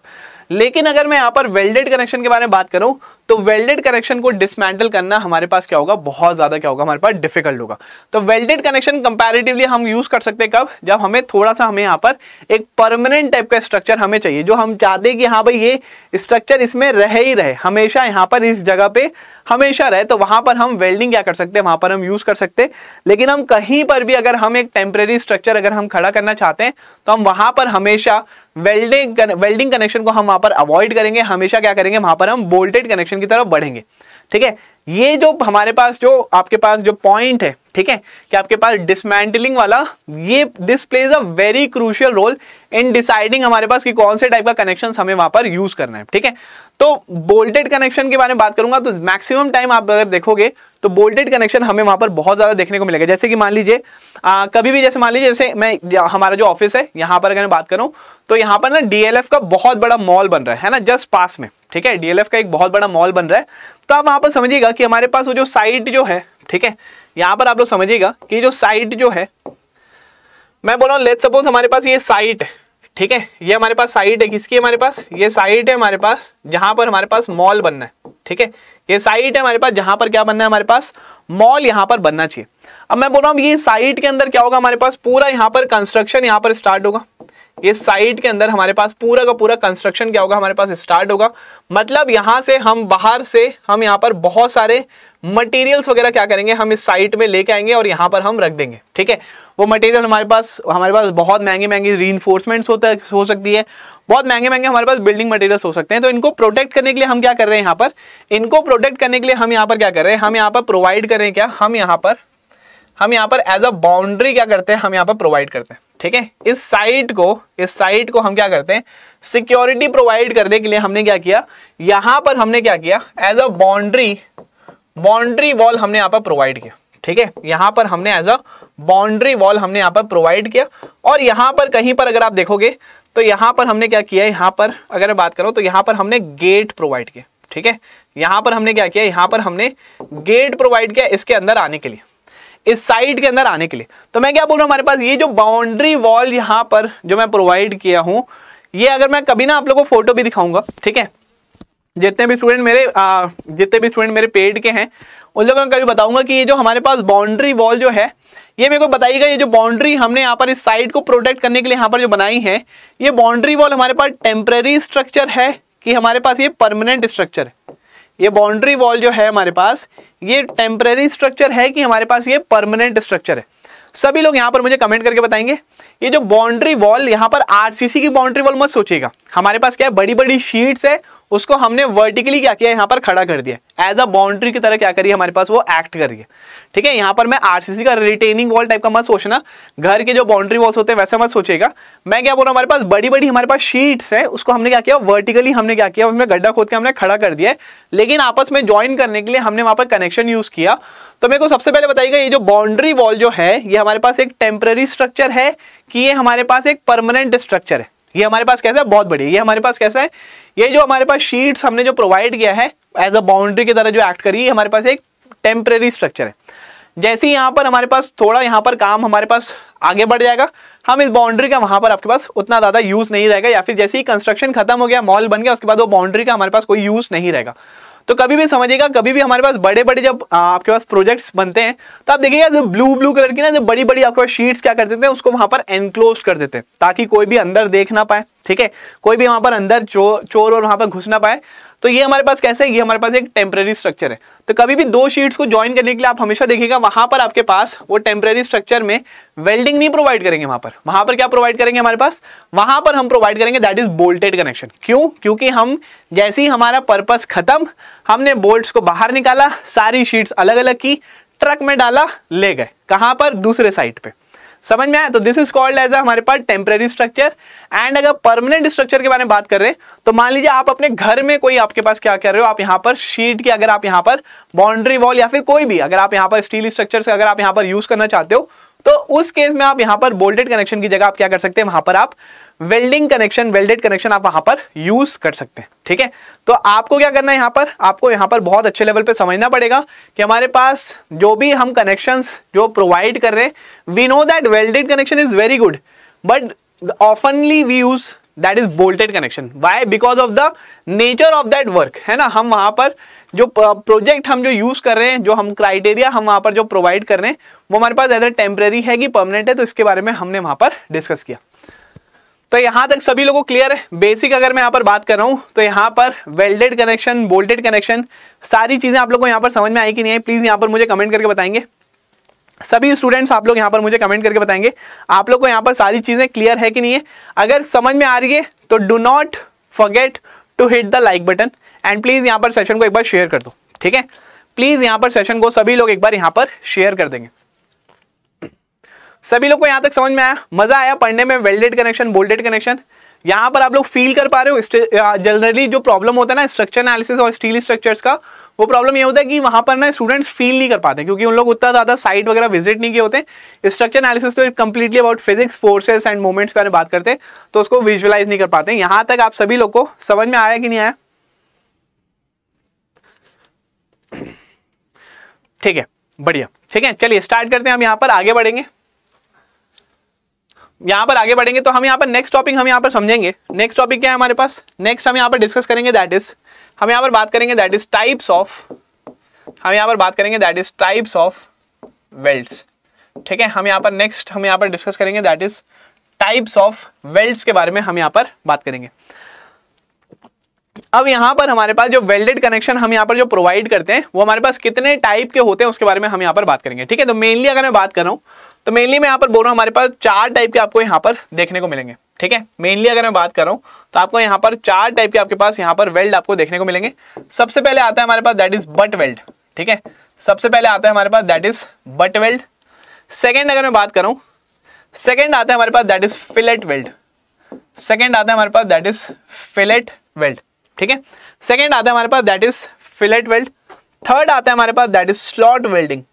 लेकिन अगर मैं यहाँ पर वेल्डेड कनेक्शन के बारे में बात करूँ तो वेल्डेड कनेक्शन को डिसमेंटल करना हमारे पास क्या होगा बहुत ज़्यादा क्या होगा हमारे पास डिफिकल्ट होगा तो वेल्डेड कनेक्शन कंपैरेटिवली हम यूज़ कर सकते हैं कब जब हमें थोड़ा सा हमें यहाँ पर एक परमानेंट टाइप का स्ट्रक्चर हमें चाहिए जो हम चाहते हैं कि हाँ भाई ये स्ट्रक्चर इसमें रहे ही रहे हमेशा यहाँ पर इस जगह पे हमेशा रहे तो वहां पर हम वेल्डिंग क्या कर सकते हैं वहां पर हम यूज़ कर सकते हैं लेकिन हम कहीं पर भी अगर हम एक टेम्प्रेरी स्ट्रक्चर अगर हम खड़ा करना चाहते हैं तो हम वहां पर हमेशा वेल्डिंग वेल्डिंग कनेक्शन को हम वहां पर अवॉइड करेंगे हमेशा क्या करेंगे वहां पर हम बोल्टेड कनेक्शन की तरफ बढ़ेंगे ठीक है ये जो हमारे पास जो आपके पास जो पॉइंट है ठीक है कि आपके पास डिसमेंटलिंग वाला ये this plays a very crucial role in deciding हमारे पास कि कौन से टाइप का कनेक्शन हमें वहां पर यूज करना है ठीक है तो बोल्टेड कनेक्शन के बारे में बात करूंगा तो मैक्सिमम टाइम आप अगर देखोगे तो बोल्टेड कनेक्शन हमें वहां पर बहुत ज़्यादा देखने को मिलेगा जैसे कि मान लीजिए कभी भी जैसे मान लीजिए जैसे मैं हमारा जो ऑफिस है यहां पर अगर मैं बात करूं तो यहां पर ना डीएलएफ का बहुत बड़ा मॉल बन रहा है, है ना जस्ट पास में ठीक है डीएलएफ का एक बहुत बड़ा मॉल बन रहा है तो आप वहाँ पर समझिएगा कि हमारे पास वो जो साइट जो है ठीक है यहाँ पर आप लोग समझिएगा कि जो साइट जो है मैं बोल रहा हूँ लेट सपोज हमारे पास ये साइट है ठीक है ये हमारे पास साइट है किसकी हमारे पास ये साइट है हमारे पास जहां पर हमारे पास मॉल बनना है ठीक है ये साइट है हमारे पास जहां पर क्या बनना है हमारे पास मॉल यहां पर बनना चाहिए अब मैं बोल रहा हूं ये साइट के अंदर क्या होगा हमारे पास पूरा यहां पर कंस्ट्रक्शन यहां पर स्टार्ट होगा ये साइड के अंदर हमारे पास पूरा का पूरा कंस्ट्रक्शन क्या होगा हमारे पास स्टार्ट होगा मतलब यहां से हम बाहर से हम यहाँ पर बहुत सारे मटेरियल्स वगैरह क्या करेंगे हम इस साइट में लेके आएंगे और यहाँ पर हम रख देंगे ठीक है वो मटेरियल हमारे पास हमारे पास बहुत महंगे महंगे री होता हो सकती है बहुत महंगे महंगे हमारे पास बिल्डिंग मटेरियल्स हो सकते हैं तो इनको प्रोटेक्ट करने के लिए हम क्या कर रहे हैं यहाँ पर इनको प्रोटेक्ट करने के लिए हम यहाँ पर क्या कर रहे हैं हम यहाँ पर प्रोवाइड कर रहे हैं क्या हम यहाँ पर हम यहाँ पर एज अ बाउंड्री क्या करते हैं हम यहाँ पर प्रोवाइड करते हैं ठीक है इस साइट को इस साइट को हम क्या करते हैं सिक्योरिटी प्रोवाइड करने के लिए हमने क्या किया यहां पर हमने क्या किया as a boundary boundary wall हमने यहां पर प्रोवाइड किया ठीक है यहां पर हमने एज अ बाउंड्री वॉल हमने यहां पर प्रोवाइड किया और यहां पर कहीं पर अगर आप देखोगे तो यहां पर हमने क्या किया यहां पर अगर मैं बात करूं तो यहां पर हमने गेट प्रोवाइड किया ठीक है यहां पर हमने क्या किया यहां पर हमने गेट प्रोवाइड किया इसके अंदर आने के लिए इस साइड के अंदर आने के लिए तो मैं क्या बोल रहा हूँ हमारे पास ये जो बाउंड्री वॉल यहाँ पर जो मैं प्रोवाइड किया हूँ ये अगर मैं कभी ना आप लोगों को फोटो भी दिखाऊंगा ठीक है जितने भी स्टूडेंट मेरे आ, जितने भी स्टूडेंट मेरे पेड के हैं उन लोगों को कभी बताऊंगा कि ये जो हमारे पास बाउंड्री वॉल जो है ये मेरे को बताइएगा ये जो बाउंड्री हमने यहाँ पर इस साइड को प्रोटेक्ट करने के लिए यहाँ पर जो बनाई है ये बाउंड्री वॉल हमारे पास टेम्प्रेरी स्ट्रक्चर है कि हमारे पास ये परमानेंट स्ट्रक्चर है ये बाउंड्री वॉल जो है हमारे पास ये टेम्प्रेरी स्ट्रक्चर है कि हमारे पास ये परमानेंट स्ट्रक्चर है सभी लोग यहाँ पर मुझे कमेंट करके बताएंगे ये जो बाउंड्री वॉल यहाँ पर आरसीसी की बाउंड्री वॉल मत सोचेगा हमारे पास क्या है बड़ी बड़ी शीट्स है उसको हमने वर्टिकली क्या किया यहाँ पर खड़ा कर दिया एज अ बाउंड्री की तरह क्या करिए हमारे पास वो एक्ट करिए ठीक है यहाँ पर मैं आरसीसी का रिटेनिंग वॉल टाइप का मत सोचना घर के जो बाउंड्री वॉल्स होते हैं वैसे मत सोचेगा मैं क्या बोल रहा हूँ हमारे पास बड़ी बड़ी हमारे पास शीट्स हैं उसको हमने क्या किया वर्टिकली हमने क्या किया उसमें गड्ढा खोद के हमने खड़ा कर दिया लेकिन आपस में ज्वाइन करने के लिए हमने वहाँ पर कनेक्शन यूज़ किया तो मेरे को सबसे पहले बताइएगा ये जो बाउंड्री वॉल जो है ये हमारे पास एक टेम्प्रेरी स्ट्रक्चर है कि ये हमारे पास एक परमानेंट स्ट्रक्चर है ये हमारे पास कैसा है बहुत बढ़िया ये हमारे पास कैसा है ये जो हमारे पास शीट्स हमने जो प्रोवाइड किया है एज अ बाउंड्री की तरह जो एक्ट करी है हमारे पास एक टेम्प्रेरी स्ट्रक्चर है जैसे ही यहाँ पर हमारे पास थोड़ा यहाँ पर काम हमारे पास आगे बढ़ जाएगा हम इस बाउंड्री का वहाँ पर आपके पास उतना ज़्यादा यूज़ नहीं रहेगा या फिर जैसे ही कंस्ट्रक्शन खत्म हो गया मॉल बन गया उसके बाद वो बाउंड्री का हमारे पास कोई यूज़ नहीं रहेगा तो कभी भी समझिएगा कभी भी हमारे पास बड़े बड़े जब आपके पास प्रोजेक्ट्स बनते हैं तो आप देखिएगा जो ब्लू ब्लू कलर की ना जो बड़ी बड़ी आपके पास शीट्स क्या कर देते हैं उसको वहां पर एनक्लोज कर देते हैं ताकि कोई भी अंदर देख ना पाए ठीक है कोई भी वहां पर अंदर चोर और वहां पर घुस ना पाए तो ये हमारे पास कैसे है ये हमारे पास एक टेम्प्रेरी स्ट्रक्चर है तो कभी भी दो शीट्स को ज्वाइन करने के लिए आप हमेशा देखिएगा वहां पर आपके पास वो टेम्प्रेरी स्ट्रक्चर में वेल्डिंग नहीं प्रोवाइड करेंगे वहां पर वहां पर क्या प्रोवाइड करेंगे हमारे पास वहां पर हम प्रोवाइड करेंगे दैट इज बोल्टेड कनेक्शन क्यों क्योंकि हम जैसे ही हमारा पर्पज खत्म हमने बोल्ट्स को बाहर निकाला सारी शीट्स अलग अलग की ट्रक में डाला ले गए कहां पर दूसरे साइड पे समझ में आया तो दिस इज कॉल्ड एज हमारे पास टेम्प्रेरी स्ट्रक्चर एंड अगर परमानेंट स्ट्रक्चर के बारे में बात कर रहे हैं तो मान लीजिए आप अपने घर में कोई आपके पास क्या कर रहे हो आप यहाँ पर शीट की अगर आप यहाँ पर बाउंड्री वॉल या फिर कोई भी अगर आप यहाँ पर स्टील स्ट्रक्चर अगर आप यहाँ पर यूज करना चाहते हो तो उस केस में आप यहाँ पर बोल्टेड कनेक्शन की जगह आप क्या कर सकते हैं वहां पर आप वेल्डिंग कनेक्शन वेल्डेड कनेक्शन आप वहां पर यूज कर सकते हैं ठीक है तो आपको क्या करना है यहाँ पर आपको यहां पर बहुत अच्छे लेवल पे समझना पड़ेगा कि हमारे पास जो भी हम कनेक्शंस जो प्रोवाइड कर रहे हैं we know that welded connection is very good but oftenly we use that is bolted connection why because of the nature of that work है ना हम वहां पर जो प्रोजेक्ट हम जो यूज़ कर रहे हैं जो हम क्राइटेरिया हम वहाँ पर जो प्रोवाइड कर रहे हैं वो हमारे पास एज ए टेम्प्रेरी है कि परमानेंट है तो इसके बारे में हमने वहाँ पर डिस्कस किया तो यहां तक सभी लोगों क्लियर है बेसिक अगर मैं यहां पर बात कर रहा हूं तो यहां पर वेल्डेड कनेक्शन बोल्टेड कनेक्शन सारी चीजें आप लोगों को यहां पर समझ में आई कि नहीं आई प्लीज यहां पर मुझे कमेंट करके बताएंगे सभी स्टूडेंट्स आप लोग यहाँ पर मुझे कमेंट करके बताएंगे आप लोग को यहाँ पर सारी चीज़ें क्लियर है कि नहीं है अगर समझ में आ रही है तो do not forget to hit the like button and please यहाँ पर सेशन को एक बार शेयर कर दो ठीक है प्लीज़ यहाँ पर सेशन को सभी लोग एक बार यहाँ पर शेयर कर देंगे सभी लोग को यहां तक समझ में आया मज़ा आया पढ़ने में वेल्डेड कनेक्शन बोल्डेड कनेक्शन यहां पर आप लोग फील कर पा रहे हो जनरली uh, जो प्रॉब्लम होता है ना स्ट्रक्चर एनालिसिस और स्टील स्ट्रक्चर्स का वो प्रॉब्लम ये होता है कि वहां पर ना स्टूडेंट्स फील नहीं कर पाते क्योंकि उन लोग उतना ज़्यादा साइट वगैरह विजिट नहीं किए होते स्ट्रक्चर एनालिसिस तो completely about physics forces and movements के बारे में बात करते तो उसको विजुअलाइज नहीं कर पाते यहां तक आप सभी लोग को समझ में आया कि नहीं आया ठीक है बढ़िया ठीक है चलिए स्टार्ट करते हैं हम यहां पर आगे बढ़ेंगे यहाँ पर आगे बढ़ेंगे तो हम यहाँ पर नेक्स्ट टॉपिक हम यहाँ पर समझेंगे नेक्स्ट टॉपिक क्या है हमारे पास नेक्स्ट हम यहाँ पर डिस्कस करेंगे दैट इज हम यहाँ पर बात करेंगे दैट इज टाइप्स ऑफ हम यहाँ पर बात करेंगे that is types of weld ठीक है हम यहाँ पर नेक्स्ट हम यहाँ पर डिस्कस करेंगे that is types of weld के बारे में हम यहाँ पर बात करेंगे अब यहाँ पर हमारे पास जो वेल्डेड कनेक्शन हम यहाँ पर जो प्रोवाइड करते हैं वो हमारे पास कितने टाइप के होते हैं उसके बारे में हम यहाँ पर बात करेंगे ठीक है तो मेनली अगर मैं बात कर रहा हूँ तो मेनली मैं यहाँ पर बोल रहा हूँ हमारे पास चार टाइप के आपको यहाँ पर देखने को मिलेंगे ठीक है मेनली अगर मैं बात कर रहा हूँ तो आपको यहाँ पर चार टाइप के आपके पास यहाँ पर वेल्ड आपको देखने को मिलेंगे सबसे पहले आता है हमारे पास दैट इज बट वेल्ड ठीक है सबसे पहले आता है हमारे पास that is butt weld second अगर मैं बात करूँ सेकेंड आता है हमारे पास that is fillet weld second आता है हमारे पास दैट इज फिलेट वेल्ड ठीक है सेकेंड आता है हमारे पास that is fillet weld third आता है हमारे पास that is slot welding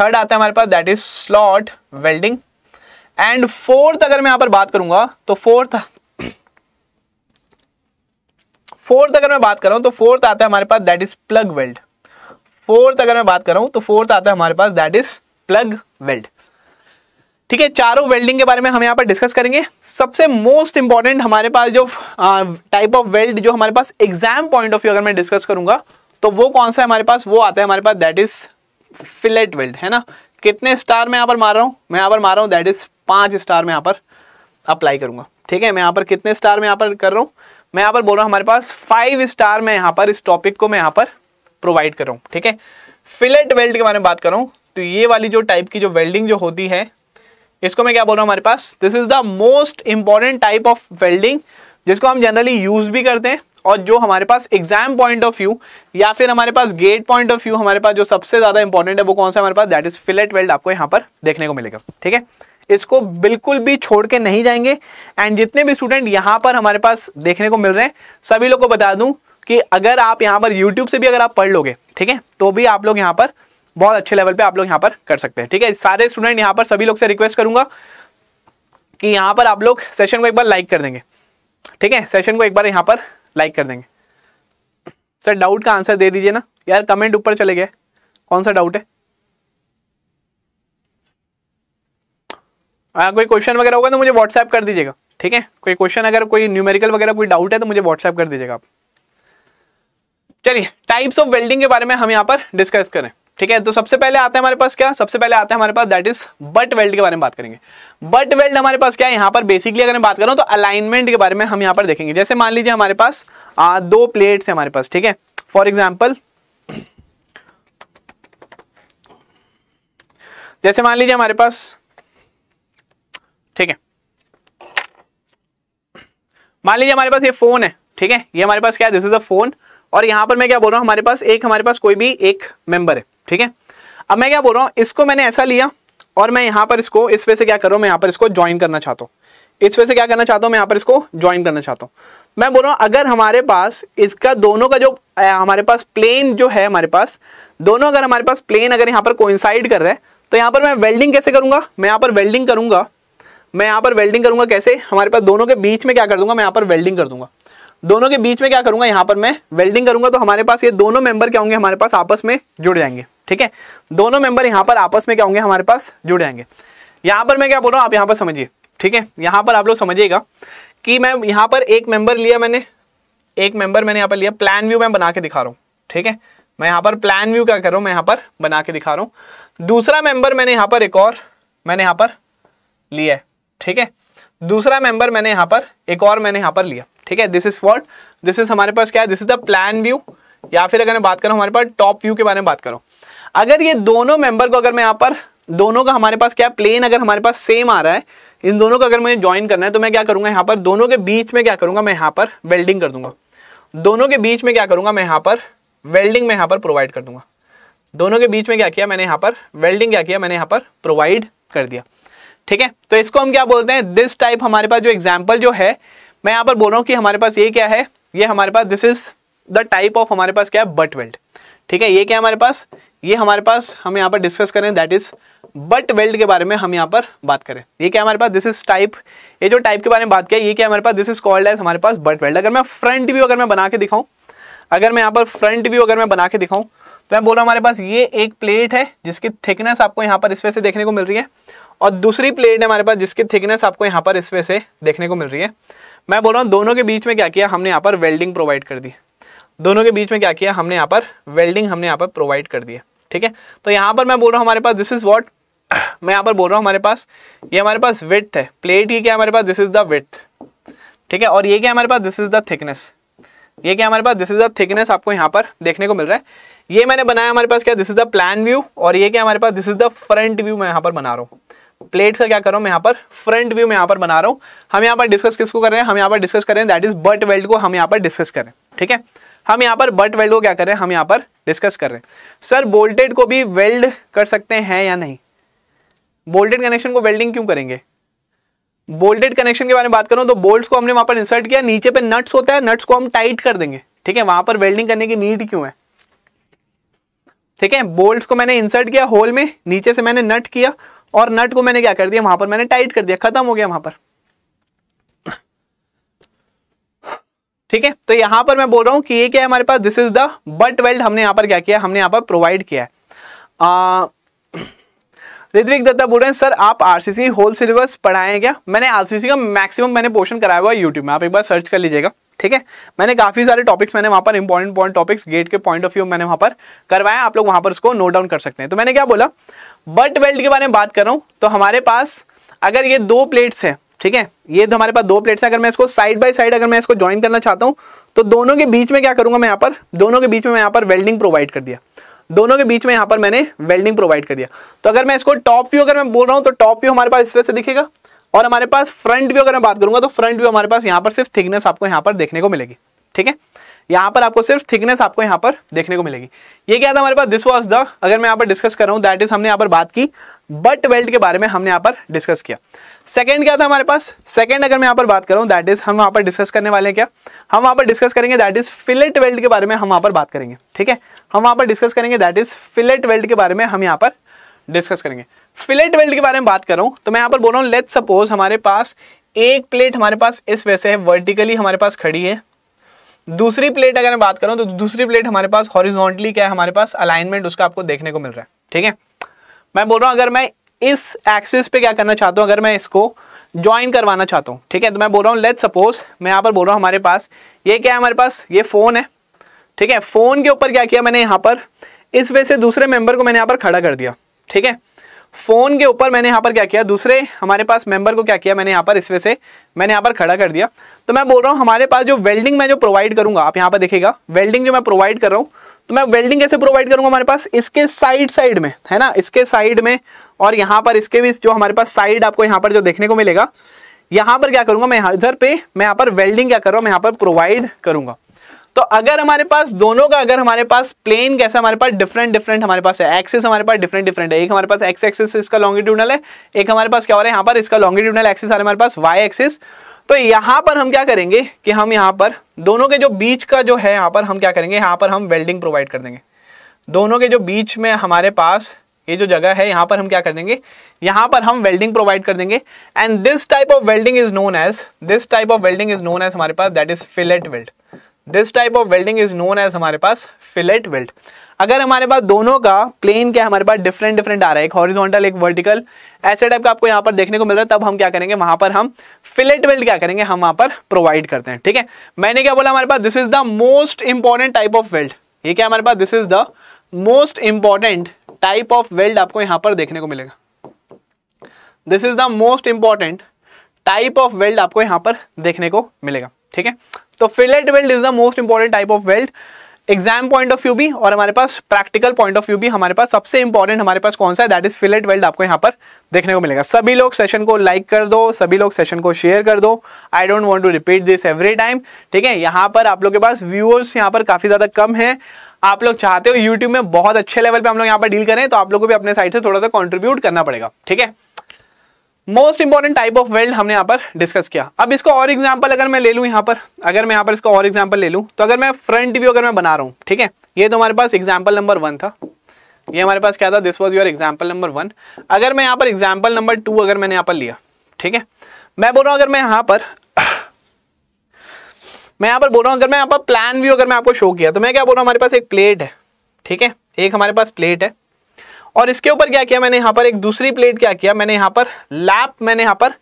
third आता है हमारे पास that is slot welding and fourth अगर मैं यहां पर बात करूंगा तो फोर्थ फोर्थ अगर मैं बात करूं तो फोर्थ आता है हमारे पास that is plug weld fourth अगर मैं बात करूं तो फोर्थ आता है हमारे पास दैट इज प्लग वेल्ड ठीक है चारों वेल्डिंग के बारे में हम यहाँ पर डिस्कस करेंगे सबसे मोस्ट इंपॉर्टेंट हमारे पास जो टाइप ऑफ वेल्ड जो हमारे पास एग्जाम पॉइंट ऑफ व्यू अगर मैं डिस्कस करूंगा तो वो कौन सा है हमारे पास वो आता है हमारे पास दैट इज फिलेट वेल्ड है ना कितने स्टार में यहाँ पर मार रहा हूँ मैं यहाँ पर मार रहा हूँ दैट इज पाँच स्टार में यहाँ पर अप्लाई करूँगा ठीक है मैं यहाँ पर कितने स्टार में यहाँ पर कर रहा हूँ मैं यहाँ पर बोल रहा हूँ हमारे पास फाइव स्टार में यहाँ पर इस टॉपिक को मैं यहाँ पर प्रोवाइड कर रहा हूँ ठीक है फिलेट वेल्ड के बारे में बात कर रहा हूँ तो ये वाली जो टाइप की जो वेल्डिंग जो होती है इसको मैं क्या बोल रहा हूँ हमारे पास this is the most important type of welding जिसको हम जनरली यूज भी करते हैं और जो हमारे पास एग्जाम पॉइंट ऑफ व्यू या फिर हमारे पास गेट पॉइंट ऑफ व्यू हमारे पास जो सबसे ज़्यादा इंपॉर्टेंट है वो कौन सा हमारे पास दैट इज फिलेट वेल्ड आपको यहाँ पर देखने को मिलेगा ठीक है इसको बिल्कुल भी छोड़ के नहीं जाएंगे एंड जितने भी स्टूडेंट यहाँ पर हमारे पास देखने को मिल रहे हैं सभी लोग को बता दूं कि अगर आप यहाँ पर यूट्यूब से भी अगर आप पढ़ लोगे ठीक है तो भी आप लोग यहाँ पर बहुत अच्छे लेवल पे आप लोग यहाँ पर कर सकते हैं ठीक है सारे स्टूडेंट यहाँ पर सभी लोग से रिक्वेस्ट करूंगा कि यहाँ पर आप लोग सेशन को एक बार लाइक कर देंगे ठीक है सेशन को एक बार यहाँ पर लाइक कर देंगे सर डाउट का आंसर दे दीजिए ना यार कमेंट ऊपर चले गए कौन सा डाउट है आ, हाँ, कोई क्वेश्चन वगैरह होगा तो मुझे व्हाट्सएप कर दीजिएगा ठीक है कोई क्वेश्चन अगर कोई न्यूमेरिकल वगैरह कोई डाउट है तो मुझे व्हाट्सएप कर दीजिएगा आप चलिए टाइप्स ऑफ वेल्डिंग के बारे में हम यहाँ पर डिस्कस करें ठीक है तो सबसे पहले आता है हमारे पास क्या सबसे पहले आता है हमारे पास दैट इज बट वेल्ड के बारे में बात करेंगे बट वेल्ड हमारे पास क्या है यहाँ पर बेसिकली अगर मैं बात करूँ तो अलाइनमेंट के बारे में हम यहाँ पर देखेंगे जैसे मान लीजिए हमारे पास आ, दो प्लेट्स है हमारे पास ठीक है फॉर एग्जाम्पल जैसे मान लीजिए हमारे पास ठीक है मान लीजिए हमारे पास ये फोन है ठीक है ये हमारे पास क्या है दिस इज अ फोन और यहाँ पर मैं क्या बोल रहा हूं हमारे पास एक हमारे पास कोई भी एक मेंबर है ठीक है अब मैं क्या बोल रहा हूँ इसको मैंने ऐसा लिया और मैं यहाँ पर इसको इस वे से क्या करूं मैं यहाँ पर इसको ज्वाइन करना चाहता हूँ इस वे से क्या करना चाहता हूँ मैं यहाँ पर इसको ज्वाइन करना चाहता हूँ मैं बोल रहा हूं अगर हमारे पास इसका दोनों का जो हमारे पास प्लेन जो है हमारे पास दोनों अगर हमारे पास प्लेन अगर यहाँ पर कोइंसाइड कर रहा है तो यहाँ पर मैं वेल्डिंग कैसे करूँगा मैं यहाँ पर वेल्डिंग करूंगा मैं यहाँ पर वेल्डिंग करूंगा कैसे हमारे पास दोनों के बीच में क्या कर दूंगा मैं यहाँ पर वेल्डिंग कर दूंगा दोनों के बीच में क्या करूंगा यहां पर मैं वेल्डिंग करूंगा तो हमारे पास ये दोनों मेंबर क्या होंगे हमारे पास आपस में जुड़ जाएंगे ठीक है दोनों मेंबर यहां पर आपस में क्या होंगे हमारे पास जुड़ जाएंगे यहां पर मैं क्या बोल रहा हूं आप यहां पर समझिए ठीक है यहां पर आप लोग समझिएगा कि मैं यहां पर एक मेंबर लिया मैंने एक मेंबर मैंने यहां पर लिया प्लान व्यू मैं बना के दिखा रहा हूं ठीक है मैं यहां पर प्लान व्यू क्या कर रहा हूं मैं यहां पर बना के दिखा रहा हूं दूसरा मेंबर मैंने यहां पर एक और मैंने यहां पर लिया है ठीक है दूसरा मेंबर मैंने यहां पर एक और मैंने यहां पर लिया ठीक है this is what this is हमारे पास क्या है this is the plan view या फिर अगर मैं बात करूं हमारे पास टॉप व्यू के बारे में बात करूं अगर ये दोनों मेंबर को अगर मैं यहाँ पर दोनों का हमारे पास क्या प्लेन अगर हमारे पास सेम आ रहा है इन दोनों का अगर मुझे ज्वाइन करना है तो मैं क्या करूंगा यहाँ पर दोनों के बीच में क्या करूंगा मैं यहाँ पर वेल्डिंग कर दूंगा दोनों के बीच में क्या करूंगा मैं यहाँ पर वेल्डिंग में यहाँ पर प्रोवाइड कर दूंगा दोनों के बीच में क्या किया मैंने यहाँ पर वेल्डिंग क्या किया मैंने यहाँ पर प्रोवाइड कर दिया ठीक है तो इसको हम क्या बोलते हैं दिस टाइप हमारे पास जो एग्जाम्पल जो है मैं यहाँ पर बोल रहा हूँ कि हमारे पास ये क्या है ये हमारे पास this is the type of हमारे पास क्या है बट वेल्ड ठीक है ये क्या हमारे पास ये हमारे पास हम यहाँ पर डिस्कस करें दैट इज बट वेल्ड के बारे में हम यहाँ पर बात करें ये क्या हमारे पास दिस इज टाइप ये जो टाइप के बारे में बात किया ये क्या हमारे पास दिस इज कॉल्ड एज हमारे पास बट वेल्ड अगर मैं फ्रंट व्यू अगर मैं बना के दिखाऊँ अगर मैं यहाँ पर फ्रंट व्यू अगर मैं बना के दिखाऊँ तो मैं बोल रहा हूँ हमारे पास ये एक प्लेट है जिसकी थिकनेस आपको यहाँ पर इस वजह से देखने को मिल रही है और दूसरी प्लेट है हमारे पास जिसकी थिकनेस आपको यहाँ पर इस वजह से देखने को मिल रही है मैं बोल रहा हूँ दोनों के बीच में क्या किया हमने यहाँ पर वेल्डिंग प्रोवाइड कर दी दोनों के बीच में क्या किया हमने यहाँ पर वेल्डिंग हमने यहाँ पर प्रोवाइड कर दिया ठीक है तो यहाँ पर मैं बोल रहा हूँ हमारे पास दिस इज वॉट मैं यहाँ पर बोल रहा हूँ हमारे पास ये हमारे पास विथ है प्लेट ही क्या हमारे पास दिस इज द विथ ठीक है और ये क्या हमारे पास दिस इज द थिकनेस ये क्या हमारे पास दिस इज द थिकनेस आपको यहाँ पर देखने को मिल रहा है ये मैंने बनाया हमारे पास क्या this is the plan view और ये क्या हमारे पास this is the front view मैं यहाँ पर बना रहा हूँ प्लेट्स का क्या करो मैं यहाँ पर फ्रंट व्यू में यहाँ पर बना रहा हूँ हम यहाँ पर डिस्कस किसको कर रहे हैं हम यहाँ पर डिस्कस कर रहे हैं दैट इज बट वेल्ड को हम यहाँ पर डिस्कस करें ठीक है हम यहाँ पर बट वेल्ड को क्या करें हम यहाँ पर डिस्कस कर रहे हैं सर बोल्टेड को भी वेल्ड कर सकते हैं या नहीं बोल्टेड कनेक्शन को वेल्डिंग क्यों करेंगे बोल्टेड कनेक्शन के बारे में बात करूँ तो बोल्ट्स को हमने वहाँ पर इंसर्ट किया नीचे पे नट्स होता है नट्स को हम टाइट कर देंगे ठीक है वहाँ पर वेल्डिंग करने की नीड क्यों है ठीक है बोल्ट्स को मैंने इंसर्ट किया होल में नीचे से मैंने नट किया और नट को मैंने क्या कर दिया वहां पर मैंने टाइट कर दिया खत्म हो गया वहां पर ठीक है तो यहां पर मैं बोल रहा हूं कि ये क्या है हमारे पास this is the butt weld हमने यहां पर क्या किया हमने यहां पर प्रोवाइड किया है आ, ऋत्विक दत्ता बोल रहे हैं सर आप आरसीसी होल सिलेबस पढ़ाए क्या मैंने आरसीसी का मैक्सिमम मैंने पोर्शन कराया हुआ है यूट्यूब में आप एक बार सर्च कर लीजिएगा ठीक है मैंने काफ़ी सारे टॉपिक्स मैंने वहां पर इंपॉर्टेंट पॉइंट टॉपिक्स गेट के पॉइंट ऑफ व्यू मैंने वहां पर करवाया आप लोग वहां पर उसको नोट डाउन कर सकते हैं तो मैंने क्या बोला बट वेल्ड के बारे में बात करूं तो हमारे पास अगर ये दो प्लेट्स है ठीक है ये तो हमारे पास दो प्लेट्स है अगर मैं इसको साइड बाय साइड अगर मैं इसको ज्वाइन करना चाहता हूं तो दोनों के बीच में क्या करूंगा मैं यहाँ पर दोनों के बीच में यहाँ पर वेल्डिंग प्रोवाइड कर दिया दोनों के बीच में यहाँ पर मैंने वेल्डिंग प्रोवाइड कर दिया तो अगर मैं इसको टॉप व्यू अगर मैं बोल रहा हूँ तो टॉप व्यू हमारे पास इस वजह से दिखेगा और हमारे पास फ्रंट व्यू अगर मैं बात करूंगा तो फ्रंट व्यू हमारे पास यहाँ पर सिर्फ थिकनेस आपको यहाँ पर देखने को मिलेगी ठीक है यहाँ पर आपको सिर्फ थिकनेस आपको यहाँ पर देखने को मिलेगी ये क्या था हमारे पास दिस वॉज द अगर मैं यहाँ पर डिस्कस कर रहा हूँ दैट इज हमने यहाँ पर बात की बट वेल्ट के बारे में हमने यहाँ पर डिस्कस किया सेकेंड क्या था हमारे पास सेकेंड अगर मैं यहाँ पर बात करूँ दैट इज हम वहाँ पर डिस्कस करने वाले हैं क्या हम वहाँ पर डिस्कस करेंगे दैट इज फिलेट वेल्ट के बारे में हम वहाँ पर बात करेंगे ठीक है हम वहाँ पर डिस्कस करेंगे दैट इज फिलेट वेल्ट के बारे में हम यहाँ पर डिस्कस करेंगे फिलेट वेल्ट के बारे में बात करूँ तो मैं यहाँ पर बोल रहा हूँ लेट सपोज हमारे पास एक प्लेट हमारे पास इस वैसे है वर्टिकली हमारे पास खड़ी है दूसरी प्लेट अगर मैं बात करूं तो दूसरी प्लेट हमारे पास हॉरिजॉन्टली क्या है हमारे पास अलाइनमेंट उसका आपको देखने को मिल रहा है ठीक है मैं बोल रहा हूं अगर मैं इस एक्सिस पे क्या करना चाहता हूं अगर मैं इसको ज्वाइन करवाना चाहता हूं ठीक है तो मैं बोल रहा हूँ लेट सपोज मैं यहाँ पर बोल रहा हूँ हमारे पास ये क्या है हमारे पास ये फ़ोन है ठीक है फ़ोन के ऊपर क्या किया मैंने यहां पर इस वजह से दूसरे मेंबर को मैंने यहाँ पर खड़ा कर दिया ठीक है फ़ोन के ऊपर मैंने यहाँ पर क्या किया दूसरे हमारे पास मेंबर को क्या किया मैंने यहाँ पर इस वजह से मैंने यहाँ पर खड़ा कर दिया तो मैं बोल रहा हूँ हमारे पास जो वेल्डिंग मैं जो प्रोवाइड करूँगा आप यहाँ पर देखेगा वेल्डिंग जो मैं प्रोवाइड कर रहा हूँ तो मैं वेल्डिंग कैसे प्रोवाइड करूँगा हमारे पास इसके साइड साइड में है ना इसके साइड में और यहाँ पर इसके भी जो हमारे पास साइड आपको यहाँ पर जो देखने को मिलेगा यहाँ पर क्या करूँगा मैं इधर पे मैं यहाँ पर वेल्डिंग क्या कर रहा हूँ मैं यहाँ पर प्रोवाइड करूँगा तो अगर हमारे पास दोनों का अगर हमारे पास प्लेन कैसा हमारे पास डिफरेंट डिफरेंट हमारे पास है एक्सेस हमारे पास डिफरेंट डिफरेंट है एक हमारे पास एक्स एक्सिस इसका लॉन्गिट्यूडल है एक हमारे पास क्या हो रहा है यहाँ पर इसका लॉन्गिट्यूडल एक्सिस है हमारे पास वाई एक्सिस तो यहाँ पर हम क्या करेंगे कि हम यहाँ पर दोनों के जो बीच का जो है यहाँ पर हम क्या करेंगे यहाँ पर हम वेल्डिंग प्रोवाइड कर देंगे दोनों के जो बीच में हमारे पास ये जो जगह है यहाँ पर हम क्या कर देंगे यहाँ पर हम वेल्डिंग प्रोवाइड कर देंगे and this type of welding is known as this type of welding is known as हमारे पास that is fillet weld this type of welding is known as हमारे पास फिलेट वेल्ट अगर हमारे पास दोनों का प्लेन क्या हमारे पास डिफरेंट डिफरेंट आ रहा है एक हॉरिजॉन्टल एक वर्टिकल ऐसे टाइप का आपको यहाँ पर देखने को मिल रहा है तब हम क्या करेंगे वहां पर हम फिलेट वेल्ट क्या करेंगे हम वहां पर प्रोवाइड करते हैं ठीक है मैंने क्या बोला हमारे पास this is the most important type of weld ये क्या हमारे पास this is the most important type of weld आपको यहाँ पर देखने को मिलेगा this is the most important type of weld आपको यहाँ पर देखने को मिलेगा ठीक है तो fillet weld is the most important type of weld exam point of view भी और हमारे पास प्रैक्टिकल पॉइंट ऑफ व्यू भी हमारे पास सबसे इंपॉर्टेंट हमारे पास कौन सा है दैट इज फिलेट वेल्ड आपको यहाँ पर देखने को मिलेगा सभी लोग सेशन को लाइक कर दो सभी लोग सेशन को शेयर कर दो I don't want to repeat this every time ठीक है यहाँ पर आप लोग के पास व्यूअर्स यहाँ पर काफ़ी ज़्यादा कम है आप लोग चाहते हो यूट्यूब में बहुत अच्छे लेवल पर हम लोग यहाँ पर डील करें तो आप लोग को भी अपने साइड से थोड़ा सा कॉन्ट्रीब्यूट करना पड़ेगा ठीक है most important type of weld हमने यहाँ पर डिस्कस किया अब इसको और एग्जाम्पल अगर मैं ले लूँ यहाँ पर अगर मैं यहाँ पर इसका और एग्जाम्पल ले लूँ तो अगर मैं फ्रंट व्यू अगर मैं बना रहा हूँ ठीक है ये तो हमारे पास एग्जाम्पल नंबर वन था ये हमारे पास क्या था this was your example number one अगर मैं यहाँ पर एग्जाम्पल नंबर टू अगर मैंने यहाँ पर लिया ठीक है मैं बोल रहा हूँ अगर मैं यहाँ पर मैं यहाँ पर बोल रहा हूँ अगर मैं यहाँ पर प्लान व्यू अगर मैं आपको शो किया तो मैं क्या बोल रहा हूँ हमारे पास एक प्लेट है ठीक है एक हमारे पास प्लेट है और इसके ऊपर क्या किया मैंने यहाँ पर एक दूसरी प्लेट क्या किया मैंने यहाँ पर लैप मैंने यहाँ पर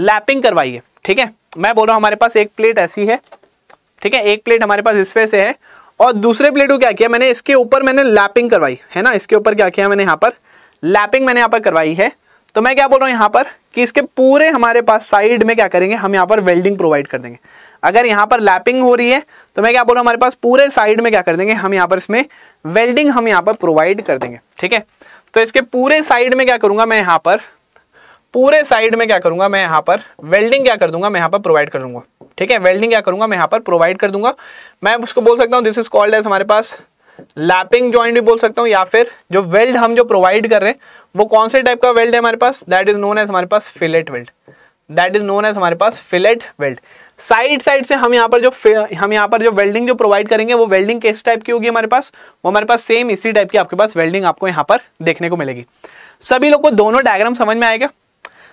लैपिंग करवाई है ठीक है मैं बोल रहा हूँ हमारे पास एक प्लेट ऐसी है ठीक है एक प्लेट हमारे पास इस वे से है और दूसरे प्लेट को क्या किया मैंने इसके ऊपर मैंने लैपिंग करवाई है ना इसके ऊपर क्या किया मैंने यहाँ पर लैपिंग मैंने यहाँ पर करवाई है तो मैं क्या बोल रहा हूँ यहाँ पर कि इसके पूरे हमारे पास साइड में क्या करेंगे हम यहाँ पर वेल्डिंग प्रोवाइड कर देंगे अगर यहाँ पर लैपिंग हो रही है तो मैं क्या बोल रहा हूँ हमारे पास पूरे साइड में क्या कर देंगे हम यहाँ पर इसमें वेल्डिंग हम यहाँ पर प्रोवाइड कर देंगे ठीक है तो इसके पूरे साइड में क्या करूंगा मैं यहाँ पर पूरे साइड में क्या करूंगा मैं यहां पर वेल्डिंग क्या कर दूंगा मैं यहां पर प्रोवाइड कर दूंगा ठीक है वेल्डिंग क्या करूंगा मैं यहाँ पर प्रोवाइड कर दूंगा मैं उसको बोल सकता हूँ दिस इज कॉल्ड एज हमारे पास लैपिंग जॉइंट भी बोल सकता हूं या फिर जो वेल्ड हम जो प्रोवाइड कर रहे हैं वो कौन से टाइप का वेल्ड है हमारे पास दैट इज नोन एज हमारे पास fillet weld that is known as हमारे पास फिलेट वेल्ड साइड साइड से हम यहाँ पर जो हम यहाँ पर जो वेल्डिंग जो प्रोवाइड करेंगे वो वेल्डिंग किस टाइप की होगी हमारे पास वो हमारे पास सेम इसी टाइप की आपके पास वेल्डिंग आपको यहाँ पर देखने को मिलेगी सभी लोग को दोनों डायग्राम समझ में आएगा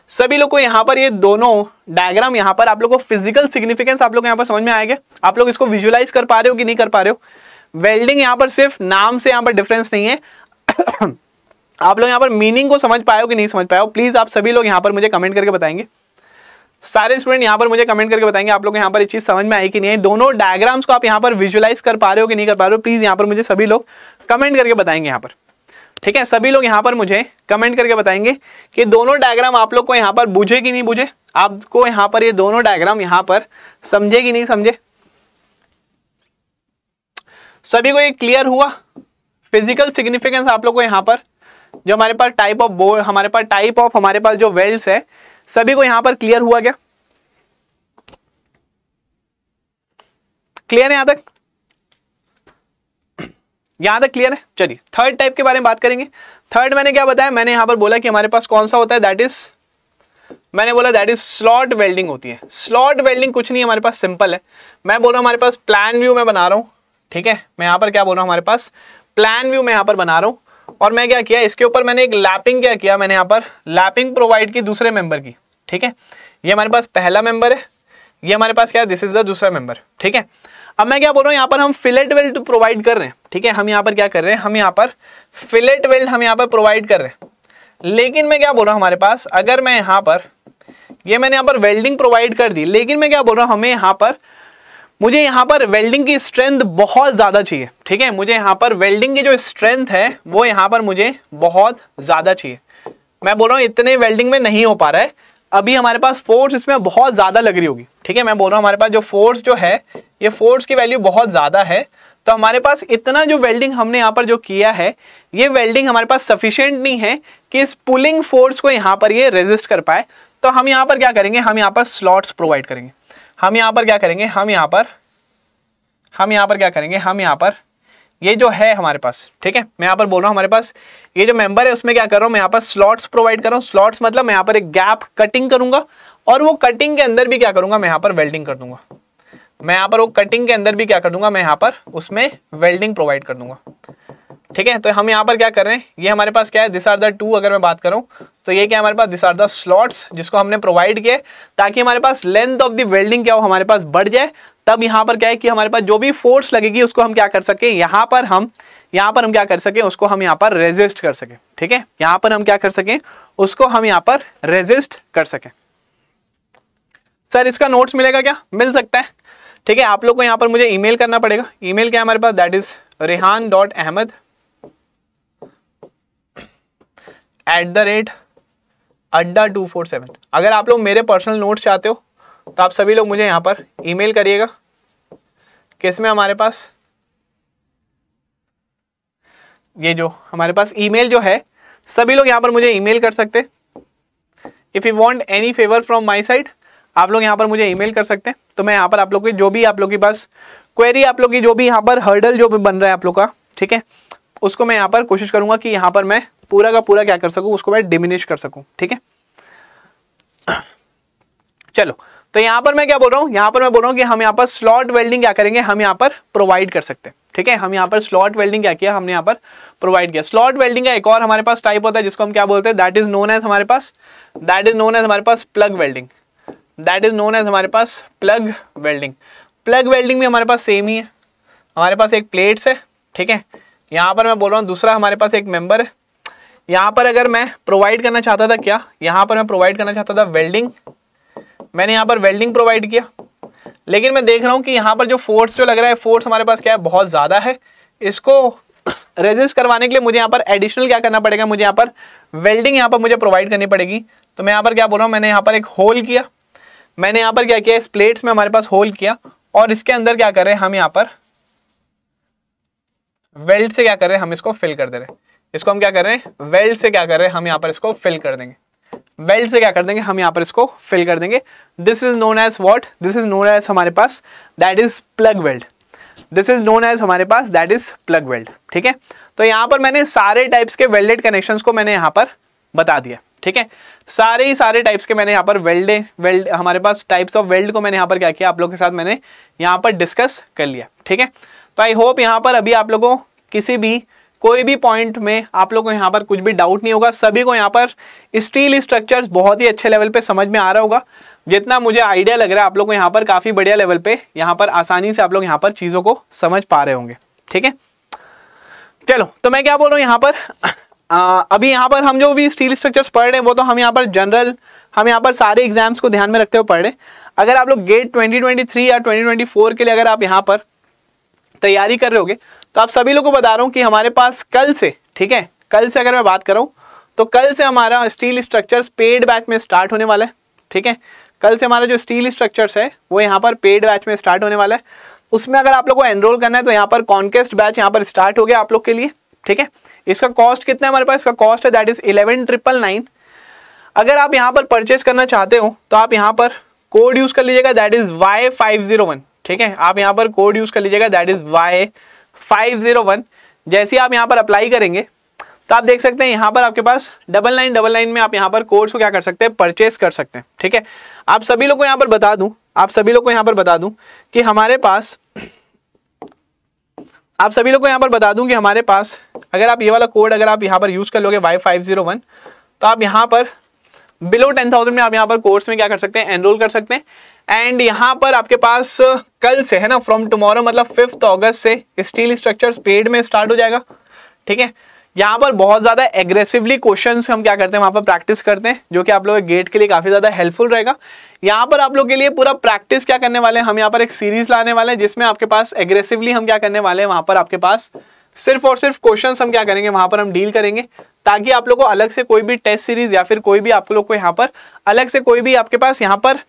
सभी लोग को यहाँ पर ये दोनों डायग्राम यहाँ पर आप लोग को फिजिकल सिग्निफिकेंस आप लोग यहाँ पर समझ में आएगा आप लोग इसको विजुअलाइज कर पा रहे हो कि नहीं कर पा रहे हो वेल्डिंग यहाँ पर सिर्फ नाम से यहाँ पर डिफरेंस नहीं है आप लोग यहाँ पर मीनिंग को समझ पाए हो कि नहीं समझ पाए हो प्लीज़ आप सभी लोग यहाँ पर मुझे कमेंट करके बताएंगे सारे स्टूडेंट यहाँ पर मुझे कमेंट करके बताएंगे आप लोग यहाँ पर एक चीज़ समझ में आई कि नहीं आई दोनों डायग्राम्स को आप यहाँ पर विजुलाइज कर पा रहे हो कि नहीं कर पा रहे हो प्लीज़ यहाँ पर मुझे सभी लोग कमेंट करके बताएंगे यहाँ पर ठीक है सभी लोग यहाँ पर मुझे कमेंट करके बताएंगे कि दोनों डायग्राम आप लोग को यहाँ पर बुझे कि नहीं बुझे आपको यहाँ पर ये दोनों डायग्राम यहाँ पर समझे कि नहीं समझे सभी को ये क्लियर हुआ फिजिकल सिग्निफिकेंस आप लोग को यहाँ पर जो हमारे पास टाइप ऑफ बोर्ड हमारे पास टाइप ऑफ हमारे पास जो वेल्ड्स है सभी को यहां पर क्लियर हुआ क्या क्लियर है यहां तक यहां तक क्लियर है चलिए थर्ड टाइप के बारे में बात करेंगे थर्ड मैंने क्या बताया मैंने यहां पर बोला कि हमारे पास कौन सा होता है दैट इज मैंने बोला दैट इज स्लॉट वेल्डिंग होती है स्लॉट वेल्डिंग कुछ नहीं हमारे पास सिंपल है मैं बोल रहा हूं हमारे पास प्लान व्यू मैं बना रहा हूं ठीक है मैं यहां पर क्या बोल रहा हूं हमारे पास प्लान व्यू मैं यहां पर बना रहा हूँ और मैं क्या किया इसके ऊपर मैंने एक लैपिंग क्या किया मैंने यहां पर लैपिंग प्रोवाइड की दूसरे मेंबर की ठीक है ये हमारे पास पहला मेंबर है ये हमारे पास क्या है दिस इज द दूसरा मेंबर ठीक है अब मैं क्या बोल रहा हूँ यहाँ पर हम फिलेट वेल्ट प्रोवाइड कर रहे हैं ठीक है हम यहाँ पर क्या कर रहे हैं हम यहाँ पर फिलेट वेल्ट हम यहाँ पर प्रोवाइड कर रहे हैं लेकिन मैं क्या बोल रहा हूँ हमारे पास अगर मैं यहाँ पर ये मैंने यहाँ पर वेल्डिंग प्रोवाइड कर दी लेकिन मैं क्या बोल रहा हूँ हमें यहाँ पर मुझे यहाँ पर वेल्डिंग की स्ट्रेंथ बहुत ज़्यादा चाहिए ठीक है मुझे यहाँ पर वेल्डिंग की जो स्ट्रेंथ है वो यहाँ पर मुझे बहुत ज़्यादा चाहिए मैं बोल रहा हूँ इतने वेल्डिंग में नहीं हो पा रहा है अभी हमारे पास फोर्स इसमें बहुत ज़्यादा लग रही होगी ठीक है मैं बोल रहा हूँ हमारे पास जो फोर्स जो है ये फोर्स की वैल्यू बहुत ज़्यादा है तो हमारे पास इतना जो वेल्डिंग हमने यहाँ पर जो किया है ये वेल्डिंग हमारे पास सफिशियंट नहीं है कि इस पुलिंग फोर्स को यहाँ पर ये रेजिस्ट कर पाए तो हम यहाँ पर क्या करेंगे हम यहाँ पर स्लॉट्स प्रोवाइड करेंगे हम यहाँ पर क्या करेंगे हम यहाँ पर हम यहाँ पर क्या करेंगे हम यहाँ पर ये जो है हमारे पास ठीक है मैं यहाँ पर बोल रहा हूँ हमारे पास ये जो मेंबर है उसमें क्या कर रहा हूँ मैं यहाँ पर स्लॉट्स प्रोवाइड कर रहा हूँ स्लॉट्स मतलब मैं यहाँ पर एक गैप कटिंग करूंगा और वो कटिंग के अंदर भी क्या करूंगा मैं यहाँ पर वेल्डिंग कर दूंगा मैं यहाँ पर वो कटिंग के अंदर भी क्या कर दूंगा मैं यहाँ पर उसमें वेल्डिंग प्रोवाइड कर दूंगा ठीक है तो हम यहाँ पर क्या कर रहे हैं ये हमारे पास क्या है दिस आर द टू अगर मैं बात करूँ तो ये क्या हमारे पास दिस आर द स्लॉट्स जिसको हमने प्रोवाइड किए ताकि हमारे पास लेंथ ऑफ द वेल्डिंग क्या हो हमारे पास बढ़ जाए तब यहां पर क्या है कि हमारे पास जो भी फोर्स लगेगी उसको हम क्या कर सके यहां पर हम यहां पर हम क्या कर सके उसको हम यहां पर रेजिस्ट कर सके ठीक है यहां पर हम क्या कर सके उसको हम यहां पर रेजिस्ट कर सके सर इसका नोट्स मिलेगा क्या मिल सकता है ठीक है आप लोग को यहां पर मुझे ईमेल करना पड़ेगा ईमेल क्या हमारे पास that is Rehan dot Ahmed at the rate Adda two four seven अगर आप लोग मेरे पर्सनल नोट्स चाहते हो तो आप सभी लोग मुझे यहाँ पर ईमेल करिएगा किस में हमारे पास ये जो हमारे पास ईमेल जो है सभी लोग यहाँ पर मुझे ईमेल कर सकते if you want any favour from my side आप लोग यहाँ पर मुझे ईमेल कर सकते हैं तो मैं यहाँ पर आप लोग की जो भी आप लोग के पास क्वेरी आप लोग की जो भी यहाँ पर हर्डल जो भी बन रहा है आप लोग का ठीक है उसको मैं यहाँ पर कोशिश करूँगा कि यहाँ पर मैं पूरा का पूरा क्या कर सकूँ उसको मैं डिमिनिश कर सकूँ ठीक है चलो तो यहाँ पर मैं क्या बोल रहा हूँ यहाँ पर मैं बोल रहा हूँ कि हम यहाँ पर स्लॉट वेल्डिंग क्या करेंगे हम यहाँ पर प्रोवाइड कर सकते हैं ठीक है हम यहाँ पर स्लॉट वेल्डिंग क्या किया हमने यहाँ पर प्रोवाइड किया स्लॉट वेल्डिंग का एक और हमारे पास टाइप होता है जिसको हम क्या बोलते हैं दैट इज नोन एज हमारे पास दैट इज नोन एज हमारे पास plug welding that is known as हमारे पास प्लग वेल्डिंग प्लग वेल्डिंग भी हमारे पास सेम ही है हमारे पास एक प्लेट्स है ठीक है यहाँ पर मैं बोल रहा हूँ दूसरा हमारे पास एक मेंबर है यहाँ पर अगर मैं प्रोवाइड करना चाहता था क्या यहाँ पर मैं प्रोवाइड करना चाहता था वेल्डिंग मैंने यहाँ पर वेल्डिंग प्रोवाइड किया लेकिन मैं देख रहा हूँ कि यहाँ पर जो फोर्स जो लग रहा है फोर्स हमारे पास क्या है बहुत ज़्यादा है इसको रेजिस्ट करवाने के लिए मुझे यहाँ पर एडिशनल क्या करना पड़ेगा मुझे यहाँ पर वेल्डिंग यहाँ पर मुझे प्रोवाइड करनी पड़ेगी तो मैं यहाँ पर क्या बोल रहा हूँ मैंने यहाँ पर एक होल किया मैंने यहाँ पर क्या किया इस प्लेट्स में हमारे पास होल किया और इसके अंदर क्या कर रहे हैं हम यहाँ पर वेल्ड से क्या कर रहे हैं हम इसको फिल कर दे रहे हैं इसको हम क्या कर रहे हैं वेल्ड से क्या कर रहे हैं हम यहाँ पर इसको फिल कर देंगे बेल्ट से क्या कर देंगे हम यहाँ पर इसको फिल कर देंगे this is known as what this is known as हमारे पास that is plug weld this is known as हमारे पास दैट इज प्लग वेल्ट ठीक है तो यहाँ पर मैंने सारे टाइप्स के वेल्डेड कनेक्शन को मैंने यहाँ पर बता दिया ठीक है सारे ही सारे टाइप्स के मैंने यहाँ पर वेल्डे वेल्ड हमारे पास टाइप्स ऑफ वेल्ड को मैंने यहाँ पर क्या किया आप लोगों के साथ मैंने यहाँ पर डिस्कस कर लिया ठीक है तो आई होप यहाँ पर अभी आप लोगों किसी भी कोई भी पॉइंट में आप लोग को यहाँ पर कुछ भी डाउट नहीं होगा सभी को यहाँ पर स्टील स्ट्रक्चर्स बहुत ही अच्छे लेवल पे समझ में आ रहा होगा जितना मुझे आइडिया लग रहा है आप लोगों को यहाँ पर काफ़ी बढ़िया लेवल पे यहाँ पर आसानी से आप लोग यहाँ पर चीज़ों को समझ पा रहे होंगे ठीक है चलो तो मैं क्या बोल रहा हूँ यहाँ पर आ, अभी यहाँ पर हम जो भी स्टील स्ट्रक्चर्स पढ़ रहे हैं वो तो हम यहाँ पर जनरल हम यहाँ पर सारे एग्जाम्स को ध्यान में रखते हुए पढ़ रहे हैं अगर आप लोग गेट ट्वेंटी या ट्वेंटी के लिए अगर आप यहाँ पर तैयारी कर रहे होगे तो आप सभी लोग को बता रहा हूँ कि हमारे पास कल से ठीक है कल से अगर मैं बात करूँ तो कल से हमारा स्टील स्ट्रक्चर्स पेड बैच में स्टार्ट होने वाला है ठीक है कल से हमारा जो स्टील स्ट्रक्चर्स है वो यहाँ पर पेड बैच में स्टार्ट होने वाला है उसमें अगर आप लोग को एनरोल करना है तो यहाँ पर कॉन्केस्ट बैच यहाँ पर स्टार्ट हो गया आप लोग के लिए ठीक है इसका कॉस्ट कितना है हमारे पास इसका कॉस्ट है that is eleven triple nine अगर आप यहाँ पर परचेज करना चाहते हो तो आप यहाँ पर कोड यूज़ कर लीजिएगा that is Y five zero one ठीक है आप यहाँ पर कोड यूज़ कर लीजिएगा दैट इज़ वाई 501 जैसे आप यहाँ पर अप्लाई करेंगे तो आप देख सकते हैं यहाँ पर आपके पास डबल नाइन डबल नाइन में आप यहाँ पर कोर्स को क्या कर सकते हैं परचेस कर सकते हैं ठीक है आप सभी लोग को यहाँ पर बता दूँ आप सभी लोग को यहाँ पर बता दूँ कि हमारे पास आप सभी लोग को यहाँ पर बता दूँ कि हमारे पास अगर आप ये वाला कोड अगर आप यहाँ पर यूज़ कर लोगे वाई फाइव जीरो वन तो आप यहाँ पर बिलो टेन थाउजेंड में आप यहाँ पर कोर्स में क्या कर सकते हैं एनरोल कर सकते हैं एंड यहाँ पर आपके पास uh, कल से है ना फ्रॉम टुमारो मतलब फिफ्थ अगस्त से स्टील स्ट्रक्चर पेड में स्टार्ट हो जाएगा ठीक है यहाँ पर बहुत ज़्यादा एग्रेसिवली क्वेश्चन हम क्या करते हैं वहाँ पर प्रैक्टिस करते हैं जो कि आप लोग गेट के लिए काफ़ी ज़्यादा हेल्पफुल रहेगा यहाँ पर आप लोग के लिए पूरा प्रैक्टिस क्या करने वाले हैं हम यहाँ पर एक सीरीज लाने वाले हैं जिसमें आपके पास एग्रेसिवली हम क्या करने वाले हैं वहाँ पर आपके पास सिर्फ और सिर्फ क्वेश्चन हम क्या करेंगे वहाँ पर हम डील करेंगे ताकि आप लोग को अलग से कोई भी टेस्ट सीरीज या फिर कोई भी आप लोग को यहाँ पर अलग से कोई भी आपके पास यहाँ पर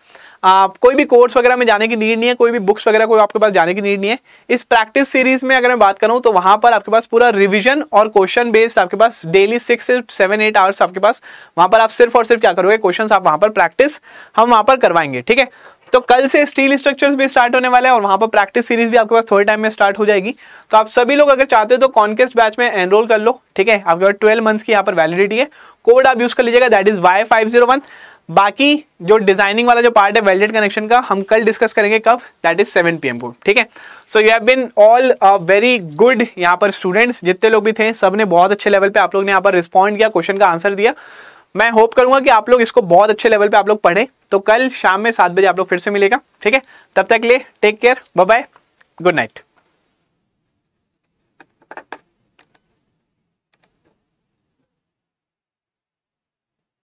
आप कोई भी कोर्स वगैरह में जाने की नीड नहीं है कोई भी बुक्स वगैरह कोई आपके पास जाने की नीड नहीं है इस प्रैक्टिस सीरीज में अगर मैं बात करूँ तो वहाँ पर आपके पास पूरा रिविजन और क्वेश्चन बेस्ड आपके पास डेली सिक्स से सेवन एट आवर्स आपके पास वहाँ पर आप सिर्फ और सिर्फ क्या करोगे क्वेश्चन आप वहाँ पर प्रैक्टिस हम वहाँ पर करवाएंगे ठीक है तो कल से स्टील स्ट्रक्चर्स भी स्टार्ट होने वाले हैं और वहाँ पर प्रैक्टिस सीरीज भी आपके पास थोड़े टाइम में स्टार्ट हो जाएगी तो आप सभी लोग अगर चाहते हो तो कॉन्केस्ट बैच में एनरोल कर लो ठीक है आपके पास ट्वेल्व मंथ्स की यहाँ पर वैलिडिटी है कोड आप यूज़ कर लीजिएगा that is Y five zero one बाकी जो डिजाइनिंग वाला जो पार्ट है वेल्डेड कनेक्शन का हम कल डिस्कस करेंगे कब दैट इज 7 पीएम को ठीक है so you have been all very good यहाँ पर स्टूडेंट्स जितने लोग भी थे सब ने बहुत अच्छे लेवल पे आप लोग ने यहाँ पर रिस्पॉन्ड किया क्वेश्चन का आंसर दिया मैं होप करूंगा कि आप लोग इसको बहुत अच्छे लेवल पे आप लोग पढ़े तो कल शाम में सात बजे आप लोग फिर से मिलेगा ठीक है तब तक के लिए take care bye good night